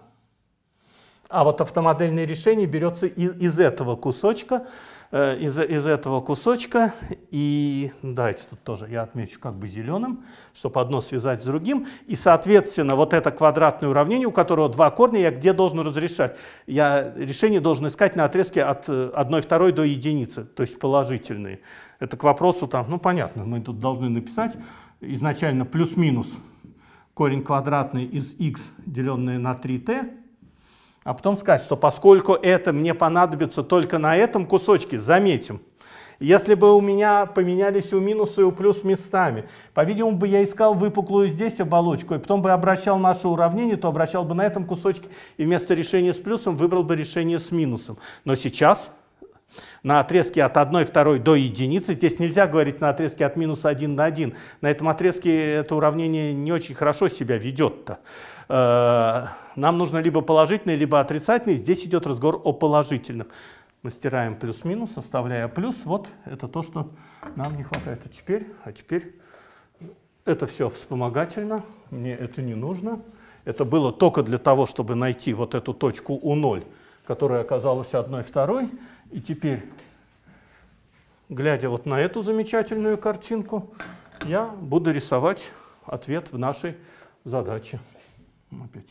А вот автомодельное решение берется из, из этого кусочка, Э, из, из этого кусочка. И давайте тут тоже я отмечу как бы зеленым, чтобы одно связать с другим. И, соответственно, вот это квадратное уравнение, у которого два корня, я где должен разрешать? Я решение должен искать на отрезке от 1 э, второй до единицы, то есть положительные. Это к вопросу там, ну понятно, мы тут должны написать изначально плюс-минус корень квадратный из x, деленное на 3t, а потом сказать, что поскольку это мне понадобится только на этом кусочке, заметим, если бы у меня поменялись у минуса и у плюс местами, по-видимому, бы я искал выпуклую здесь оболочку, и потом бы обращал наше уравнение, то обращал бы на этом кусочке, и вместо решения с плюсом выбрал бы решение с минусом. Но сейчас на отрезке от 1, 2 до единицы. Здесь нельзя говорить на отрезке от минус 1 на 1. На этом отрезке это уравнение не очень хорошо себя ведет-то. Э, нам нужно либо положительные, либо отрицательные. Здесь идет разговор о положительных. Мы стираем плюс-минус, оставляя плюс. Вот это то, что нам не хватает. А теперь, а теперь это все вспомогательно. Мне это не нужно. Это было только для того, чтобы найти вот эту точку У0, которая оказалась одной второй. И теперь, глядя вот на эту замечательную картинку, я буду рисовать ответ в нашей задаче. Опять.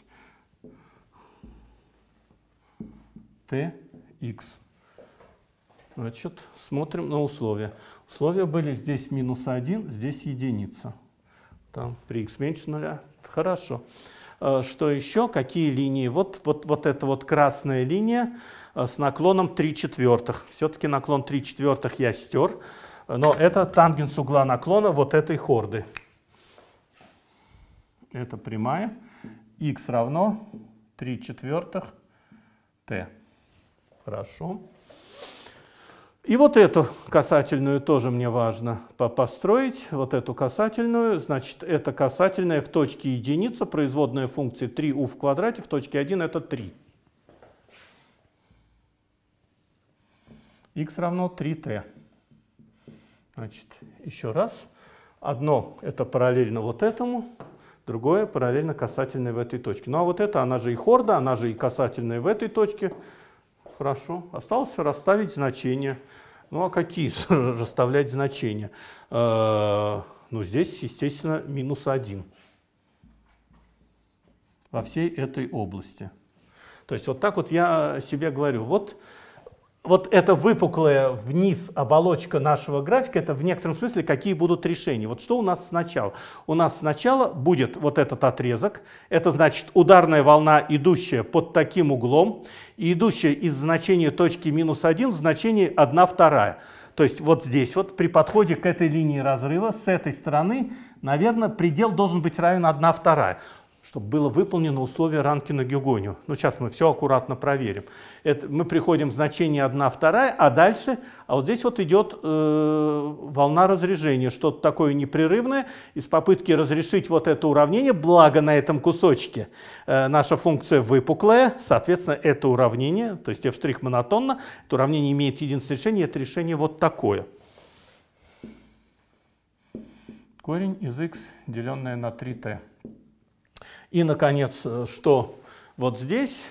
tx. Значит, смотрим на условия. Условия были здесь минус 1, здесь единица. Там при x меньше 0. Хорошо. А, что еще? Какие линии? Вот, вот, вот эта вот красная линия а, с наклоном 3 четвертых. Все-таки наклон 3 четвертых я стер. Но это тангенс угла наклона вот этой хорды. Это прямая. x равно 3 четвертых t. Хорошо. И вот эту касательную тоже мне важно построить. Вот эту касательную, значит, это касательная в точке единица, производная функции 3u в квадрате, в точке 1 это 3. x равно 3t. Значит, еще раз. Одно это параллельно вот этому, другое параллельно касательной в этой точке. Ну а вот это, она же и хорда, она же и касательная в этой точке. Хорошо. Осталось расставить значения. Ну а какие расставлять значения? Э, ну здесь, естественно, минус один во всей этой области. То есть вот так вот я себе говорю, вот вот эта выпуклая вниз оболочка нашего графика, это в некотором смысле какие будут решения. Вот что у нас сначала? У нас сначала будет вот этот отрезок, это значит ударная волна, идущая под таким углом, и идущая из значения точки минус 1 в значение 1 вторая. То есть вот здесь вот при подходе к этой линии разрыва с этой стороны, наверное, предел должен быть равен 1 вторая чтобы было выполнено условие ранкина гегонию Ну, сейчас мы все аккуратно проверим. Это, мы приходим в значение 1, 2, а дальше, а вот здесь вот идет э, волна разрежения, что-то такое непрерывное. Из попытки разрешить вот это уравнение, благо на этом кусочке э, наша функция выпуклая, соответственно, это уравнение, то есть f' монотонно, это уравнение имеет единственное решение, это решение вот такое. Корень из x, деленное на 3t. И, наконец, э, что вот здесь?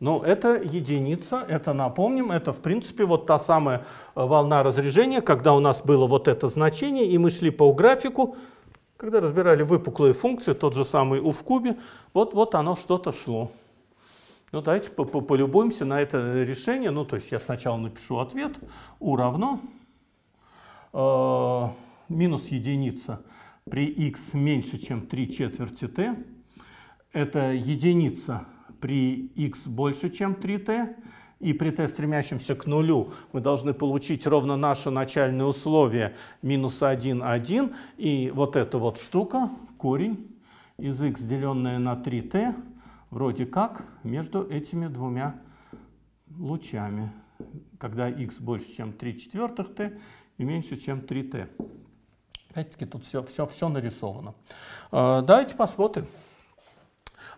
Ну, это единица, это напомним, это, в принципе, вот та самая э, волна разрежения, когда у нас было вот это значение, и мы шли по графику, когда разбирали выпуклые функции, тот же самый u в кубе, вот, вот оно что-то шло. Ну, давайте по -по полюбуемся на это решение. Ну, то есть я сначала напишу ответ. u равно э, минус единица при x меньше, чем 3 четверти t это единица при x больше, чем 3t, и при t, стремящемся к нулю, мы должны получить ровно наше начальное условие минус 1, 1, и вот эта вот штука, корень из x, деленное на 3t, вроде как между этими двумя лучами, когда x больше, чем 3 четвертых t и меньше, чем 3t. Опять-таки тут все, все, все нарисовано. Э, давайте посмотрим.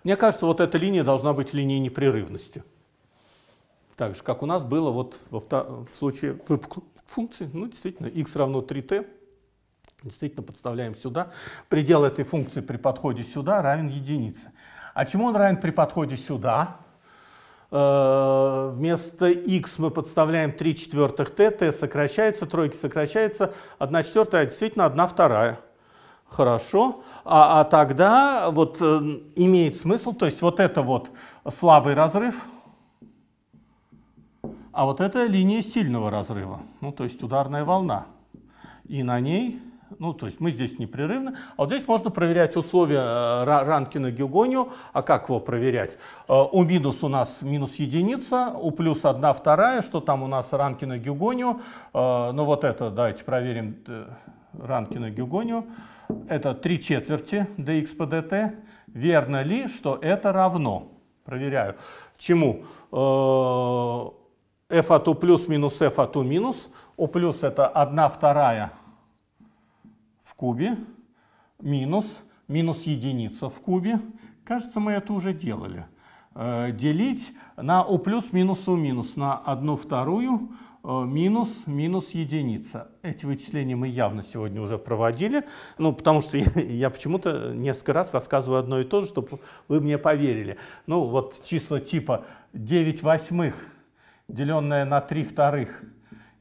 Мне кажется, вот эта линия должна быть линией непрерывности. Так же, как у нас было вот в, авто, в случае выпуклых функций, ну, действительно, x равно 3t, действительно подставляем сюда. Предел этой функции при подходе сюда равен единице. А чему он равен при подходе сюда? Э, вместо x мы подставляем 3 четвертых t, t сокращается, тройки сокращается, 1 четвертая, а действительно 1 вторая хорошо, а, а тогда вот э, имеет смысл, то есть вот это вот слабый разрыв, а вот это линия сильного разрыва, ну то есть ударная волна. И на ней, ну то есть мы здесь непрерывно, а вот здесь можно проверять условия э, ранкина гюгонию а как его проверять? Э, у минус у нас минус единица, у плюс одна вторая, что там у нас ранкина гюгонию э, ну вот это давайте проверим э, ранкина гюгонию это 3 четверти dx по dt. Верно ли, что это равно? Проверяю. Чему? f от u плюс минус f от u минус. u плюс это 1 вторая в кубе минус минус единица в кубе. Кажется, мы это уже делали. Э, делить на u плюс минус u минус на 1 вторую Э, минус, минус единица. Эти вычисления мы явно сегодня уже проводили, ну, потому что я, я почему-то несколько раз рассказываю одно и то же, чтобы вы мне поверили. Ну, вот число типа 9 восьмых, деленное на 3 вторых,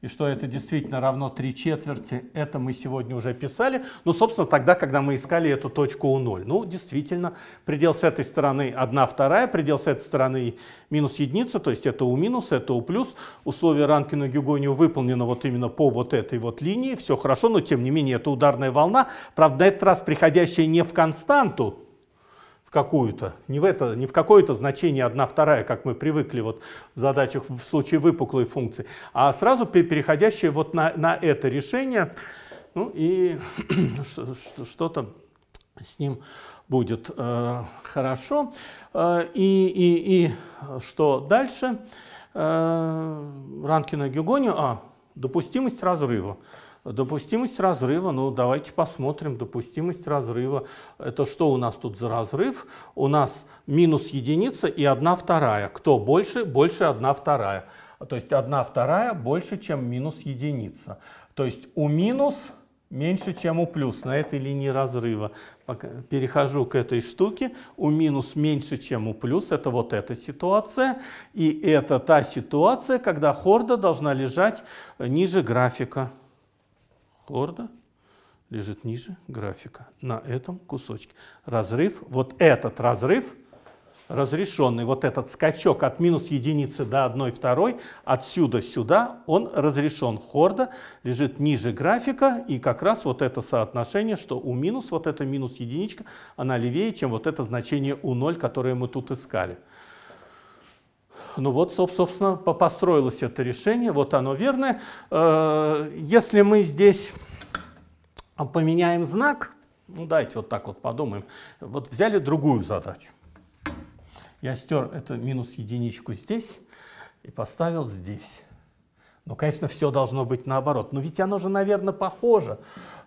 и что это действительно равно три четверти, это мы сегодня уже писали. Ну, собственно, тогда, когда мы искали эту точку у 0. Ну, действительно, предел с этой стороны 1 вторая, предел с этой стороны минус единица, то есть это у минус, это у плюс. Условие ранкина гюгонию выполнено вот именно по вот этой вот линии. Все хорошо, но тем не менее это ударная волна. Правда, на этот раз приходящая не в константу, какую-то. Не в, это, не в какое-то значение 1 вторая, как мы привыкли вот в задачах в случае выпуклой функции, а сразу переходящее вот на, на это решение, ну и что-то с ним будет э, хорошо. Э, и, и, и что дальше? Э, Ранкина Гюгони, а, допустимость разрыва. Допустимость разрыва, ну давайте посмотрим, допустимость разрыва. Это что у нас тут за разрыв? У нас минус единица и одна вторая. Кто больше? Больше одна вторая. То есть одна вторая больше, чем минус единица. То есть у минус меньше, чем у плюс на этой линии разрыва. Перехожу к этой штуке. У минус меньше, чем у плюс. Это вот эта ситуация. И это та ситуация, когда хорда должна лежать ниже графика. Хорда лежит ниже графика, на этом кусочке. Разрыв, вот этот разрыв разрешенный, вот этот скачок от минус единицы до одной второй, отсюда сюда, он разрешен. Хорда лежит ниже графика, и как раз вот это соотношение, что у минус, вот это минус единичка, она левее, чем вот это значение у 0, которое мы тут искали. Ну вот, собственно, построилось это решение, вот оно верное. Э, если мы здесь поменяем знак, ну давайте вот так вот подумаем, вот взяли другую задачу. Я стер это минус единичку здесь и поставил здесь. Ну, конечно, все должно быть наоборот. Но ведь оно же, наверное, похоже.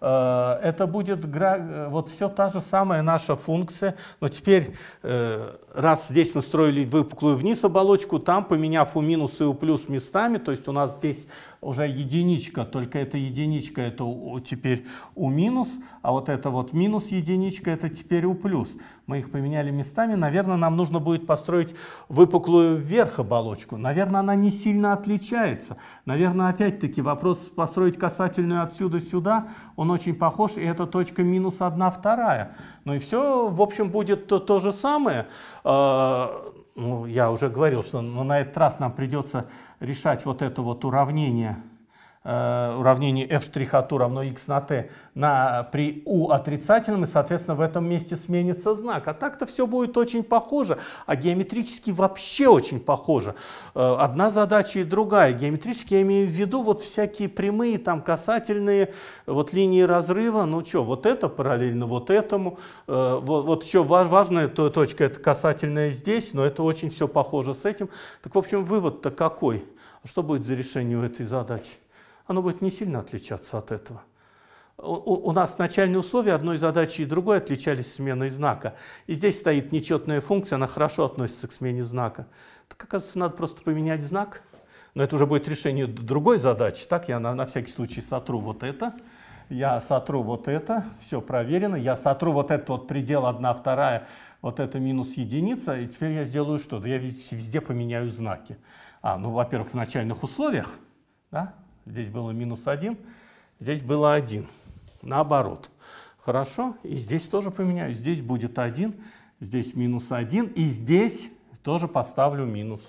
Э, это будет э, вот все та же самая наша функция. Но теперь, э, раз здесь мы строили выпуклую вниз оболочку, там, поменяв у минус и у плюс местами, то есть у нас здесь уже единичка, только эта единичка это теперь у минус, а вот это вот минус единичка это теперь у плюс. Мы их поменяли местами, наверное, нам нужно будет построить выпуклую вверх оболочку. Наверное, она не сильно отличается. Наверное, опять-таки вопрос построить касательную отсюда сюда, он очень похож, и это точка минус 1 вторая. Ну и все, в общем, будет то, то же самое. А, ну, я уже говорил, что на этот раз нам придется решать вот это вот уравнение – Э, уравнение f' ту равно x на t на, при u отрицательном, и, соответственно, в этом месте сменится знак. А так-то все будет очень похоже, а геометрически вообще очень похоже. Э, одна задача и другая. Геометрически я имею в виду вот всякие прямые, там касательные, вот линии разрыва. Ну что, вот это параллельно вот этому. Э, вот, вот еще важная точка, это касательная здесь, но это очень все похоже с этим. Так, в общем, вывод-то какой? А что будет за решение у этой задачи? оно будет не сильно отличаться от этого. У, у, нас начальные условия одной задачи и другой отличались сменой знака. И здесь стоит нечетная функция, она хорошо относится к смене знака. Так оказывается, надо просто поменять знак. Но это уже будет решение другой задачи. Так, я на, на всякий случай сотру вот это. Я сотру вот это, все проверено. Я сотру вот этот вот предел 1, 2, вот это минус единица. И теперь я сделаю что? Да я везде поменяю знаки. А, ну, во-первых, в начальных условиях, да, Здесь было минус 1, здесь было 1. Наоборот. Хорошо, и здесь тоже поменяю. Здесь будет 1, здесь минус 1, и здесь тоже поставлю минус.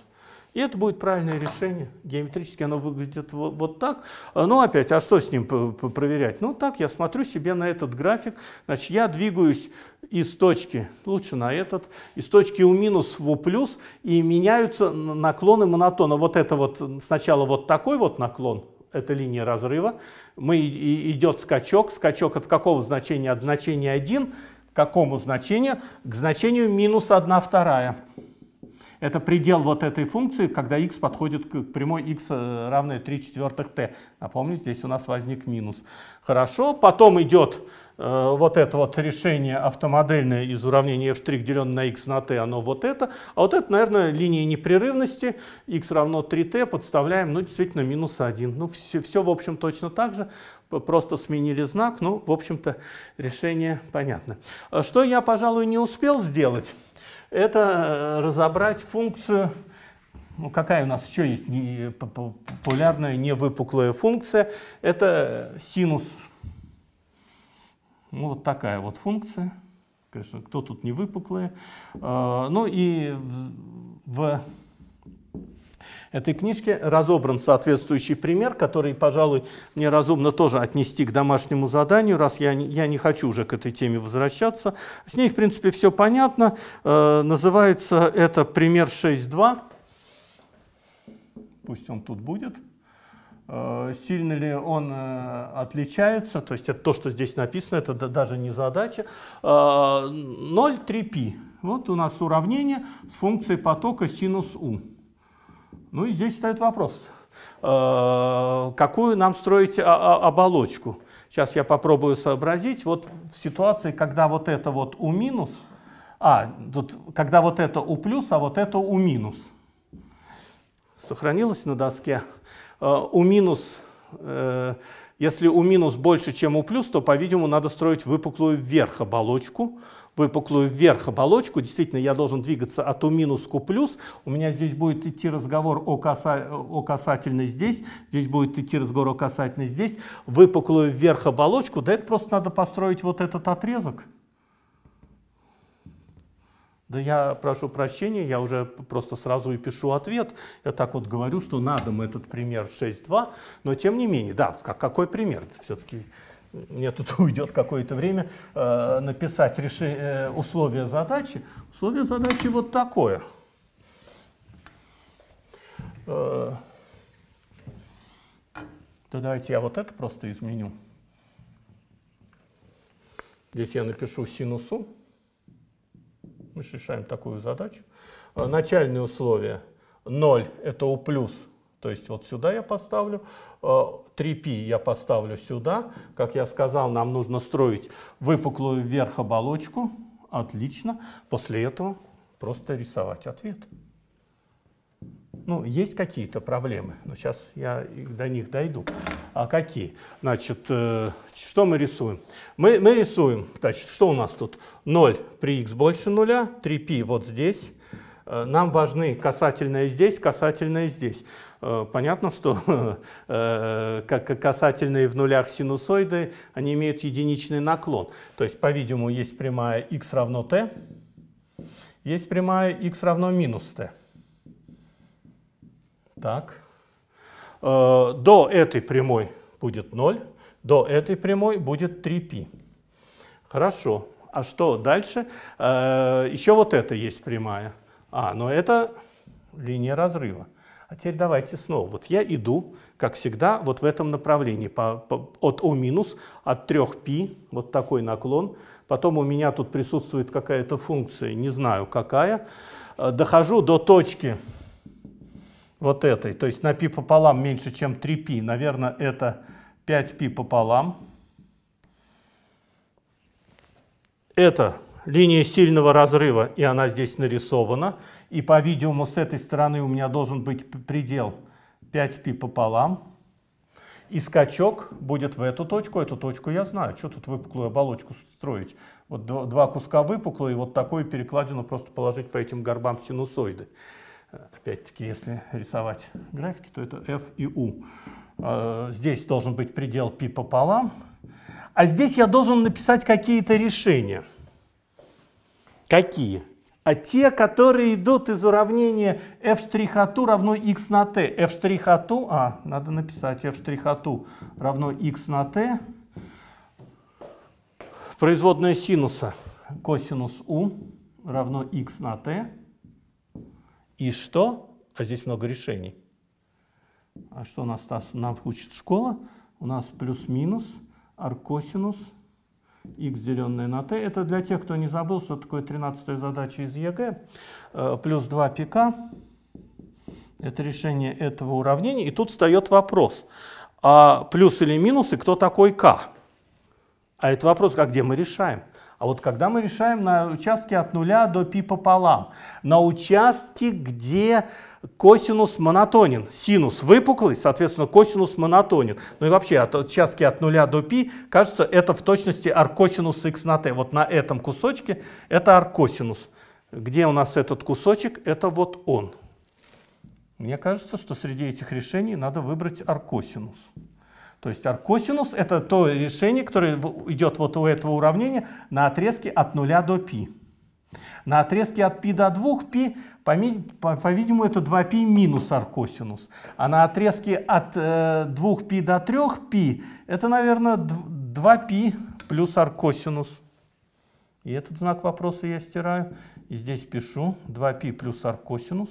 И это будет правильное решение. Геометрически оно выглядит вот так. А, ну, опять, а что с ним проверять? Ну, так, я смотрю себе на этот график. Значит, я двигаюсь из точки, лучше на этот, из точки у минус в у плюс, и меняются наклоны монотона. Вот это вот, сначала вот такой вот наклон, это линия разрыва, мы, и, идет скачок, скачок от какого значения? От значения 1 к какому значению? К значению минус 1 вторая. Это предел вот этой функции, когда x подходит к прямой x э, равной 3 четвертых t. Напомню, здесь у нас возник минус. Хорошо, потом идет э, вот это вот решение автомодельное из уравнения f' деленное на x на t, оно вот это. А вот это, наверное, линия непрерывности, x равно 3t, подставляем, ну, действительно, минус 1. Ну, все, все в общем, точно так же просто сменили знак, ну, в общем-то, решение понятно. Э, что я, пожалуй, не успел сделать, это э, разобрать функцию, ну какая у нас еще есть не, популярная невыпуклая функция, это синус. Ну, вот такая вот функция. Конечно, кто тут не выпуклые. Э, ну и в, в этой книжке разобран соответствующий пример, который, пожалуй, мне разумно тоже отнести к домашнему заданию, раз я, я не хочу уже к этой теме возвращаться. С ней, в принципе, все понятно. Э, называется это пример 6.2. Пусть он тут будет э, сильно ли он э, отличается, то есть это то, что здесь написано, это даже не задача, 0,3π. Э, вот у нас уравнение с функцией потока синус u. Ну и здесь стоит вопрос, э, какую нам строить а, а, оболочку? Сейчас я попробую сообразить. Вот в ситуации, когда вот это вот у минус, а, тут, когда вот это у плюс, а вот это у минус. Сохранилось на доске. Э, у минус, э, если у минус больше, чем у плюс, то, по-видимому, надо строить выпуклую вверх оболочку выпуклую вверх оболочку, действительно, я должен двигаться от у минус к у плюс, у меня здесь будет идти разговор о, каса... о касательной здесь, здесь будет идти разговор о касательной здесь, выпуклую вверх оболочку, да это просто надо построить вот этот отрезок. Да я прошу прощения, я уже просто сразу и пишу ответ. Я так вот говорю, что надо мы этот пример 6.2, но тем не менее, да, какой пример? Все-таки мне тут уйдет какое-то время, э, написать реши, э, условия задачи. Условие задачи вот такое. Э, да давайте я вот это просто изменю. Здесь я напишу синусу. Мы решаем такую задачу. Э, начальные условия 0 – это у плюс то есть вот сюда я поставлю, 3π э, я поставлю сюда. Как я сказал, нам нужно строить выпуклую вверх оболочку. Отлично. После этого просто рисовать ответ. Ну, есть какие-то проблемы, но сейчас я до них дойду. А какие? Значит, э, что мы рисуем? Мы, мы рисуем, значит, что у нас тут? 0 при x больше нуля, 3π вот здесь, Э, нам важны касательные здесь, касательные здесь. Э, понятно, что э, как касательные в нулях синусоиды, они имеют единичный наклон. То есть, по-видимому, есть прямая x равно t, есть прямая x равно минус t. Так. До этой прямой будет 0, до этой прямой будет 3π. Хорошо. А что дальше? Еще вот это есть прямая. А, но это линия разрыва. А теперь давайте снова. Вот я иду, как всегда, вот в этом направлении, по, по, от О минус, от 3 пи, вот такой наклон. Потом у меня тут присутствует какая-то функция, не знаю какая. Э, дохожу до точки вот этой, то есть на пи пополам меньше, чем 3 пи. Наверное, это 5 пи пополам. Это линия сильного разрыва, и она здесь нарисована. И, по-видимому, с этой стороны у меня должен быть предел 5π пополам. И скачок будет в эту точку. Эту точку я знаю. Что тут выпуклую оболочку строить? Вот два куска выпуклые, вот такую перекладину просто положить по этим горбам синусоиды. Опять-таки, если рисовать графики, то это f и u. А, здесь должен быть предел π пополам. А здесь я должен написать какие-то решения. Какие? А те, которые идут из уравнения f' от u равно x на t. f' от u, а, надо написать, f' от u равно x на t. Производная синуса косинус u равно x на t. И что? А здесь много решений. А что у нас, у нас учит школа? У нас плюс-минус аркосинус x деленное на t. Это для тех, кто не забыл, что такое 13 задача из ЕГЭ. Плюс 2 пика. Это решение этого уравнения. И тут встает вопрос. А плюс или минус, и кто такой k? А это вопрос, а где мы решаем? А вот когда мы решаем на участке от нуля до пи пополам, на участке, где Косинус монотонен, синус выпуклый, соответственно, косинус монотонен. Ну и вообще, от участки от 0 до π, кажется, это в точности аркосинус x на t. Вот на этом кусочке это аркосинус. Где у нас этот кусочек? Это вот он. Мне кажется, что среди этих решений надо выбрать аркосинус. То есть аркосинус — это то решение, которое идет вот у этого уравнения на отрезке от 0 до π. На отрезке от π до 2π, по-видимому, это 2π минус аркосинус. А на отрезке от 2π э, до 3π, это, наверное, 2π плюс аркосинус. И этот знак вопроса я стираю. И здесь пишу 2π плюс аркосинус.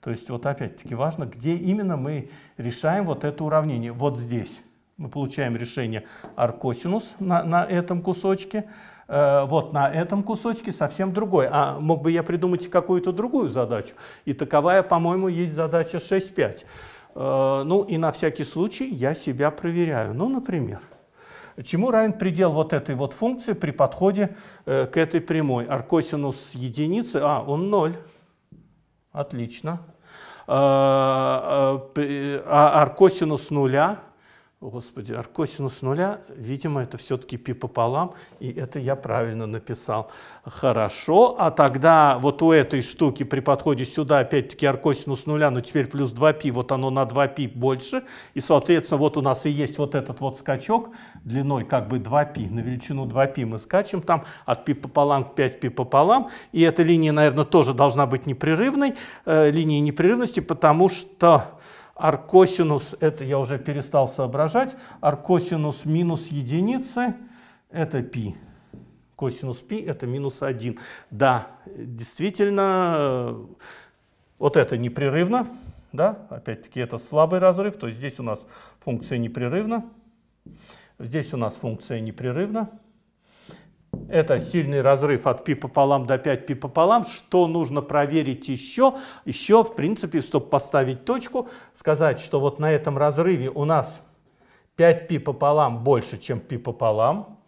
То есть вот опять-таки важно, где именно мы решаем вот это уравнение. Вот здесь мы получаем решение аркосинус на, на этом кусочке. Э, вот на этом кусочке совсем другой. А мог бы я придумать какую-то другую задачу. И таковая, по-моему, есть задача 6.5. Э, ну и на всякий случай я себя проверяю. Ну, например, чему равен предел вот этой вот функции при подходе э, к этой прямой? Аркосинус единицы, а, он 0. Отлично. А аркосинус нуля – Господи, аркосинус нуля, видимо, это все-таки пи пополам, и это я правильно написал. Хорошо, а тогда вот у этой штуки при подходе сюда опять-таки аркосинус нуля, но теперь плюс 2 пи, вот оно на 2 пи больше, и, соответственно, вот у нас и есть вот этот вот скачок длиной как бы 2 пи, на величину 2 пи мы скачем там от пи пополам к 5 пи пополам, и эта линия, наверное, тоже должна быть непрерывной, э, линией непрерывности, потому что аркосинус, это я уже перестал соображать, аркосинус минус единицы, это π. Косинус π это минус 1. Да, действительно, э, вот это непрерывно, да, опять-таки это слабый разрыв, то есть здесь у нас функция непрерывна, здесь у нас функция непрерывна. Это сильный разрыв от пи пополам до 5 пи пополам. Что нужно проверить еще? Еще, в принципе, чтобы поставить точку, сказать, что вот на этом разрыве у нас 5 пи пополам больше, чем пи пополам.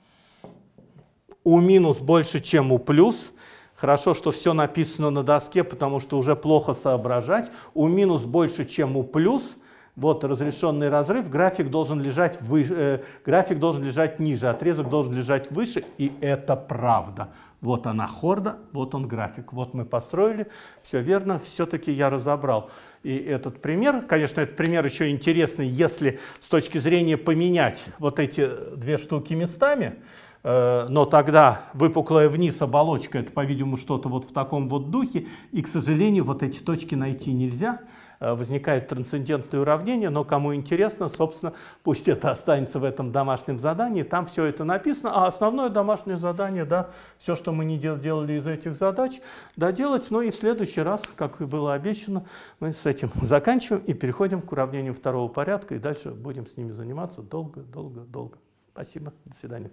У минус больше, чем у плюс. Хорошо, что все написано на доске, потому что уже плохо соображать. У минус больше, чем у плюс вот разрешенный разрыв, график должен лежать выше, э, график должен лежать ниже, отрезок должен лежать выше, и это правда. Вот она хорда, вот он график, вот мы построили, все верно, все-таки я разобрал. И этот пример, конечно, этот пример еще интересный, если с точки зрения поменять вот эти две штуки местами, э, но тогда выпуклая вниз оболочка, это, по-видимому, что-то вот в таком вот духе, и, к сожалению, вот эти точки найти нельзя, Э, возникает трансцендентное уравнение, но кому интересно, собственно, пусть это останется в этом домашнем задании, там все это написано, а основное домашнее задание, да, все, что мы не делали из этих задач, доделать, да, ну и в следующий раз, как и было обещано, мы с этим заканчиваем и переходим к уравнениям второго порядка, и дальше будем с ними заниматься долго, долго, долго. Спасибо, до свидания.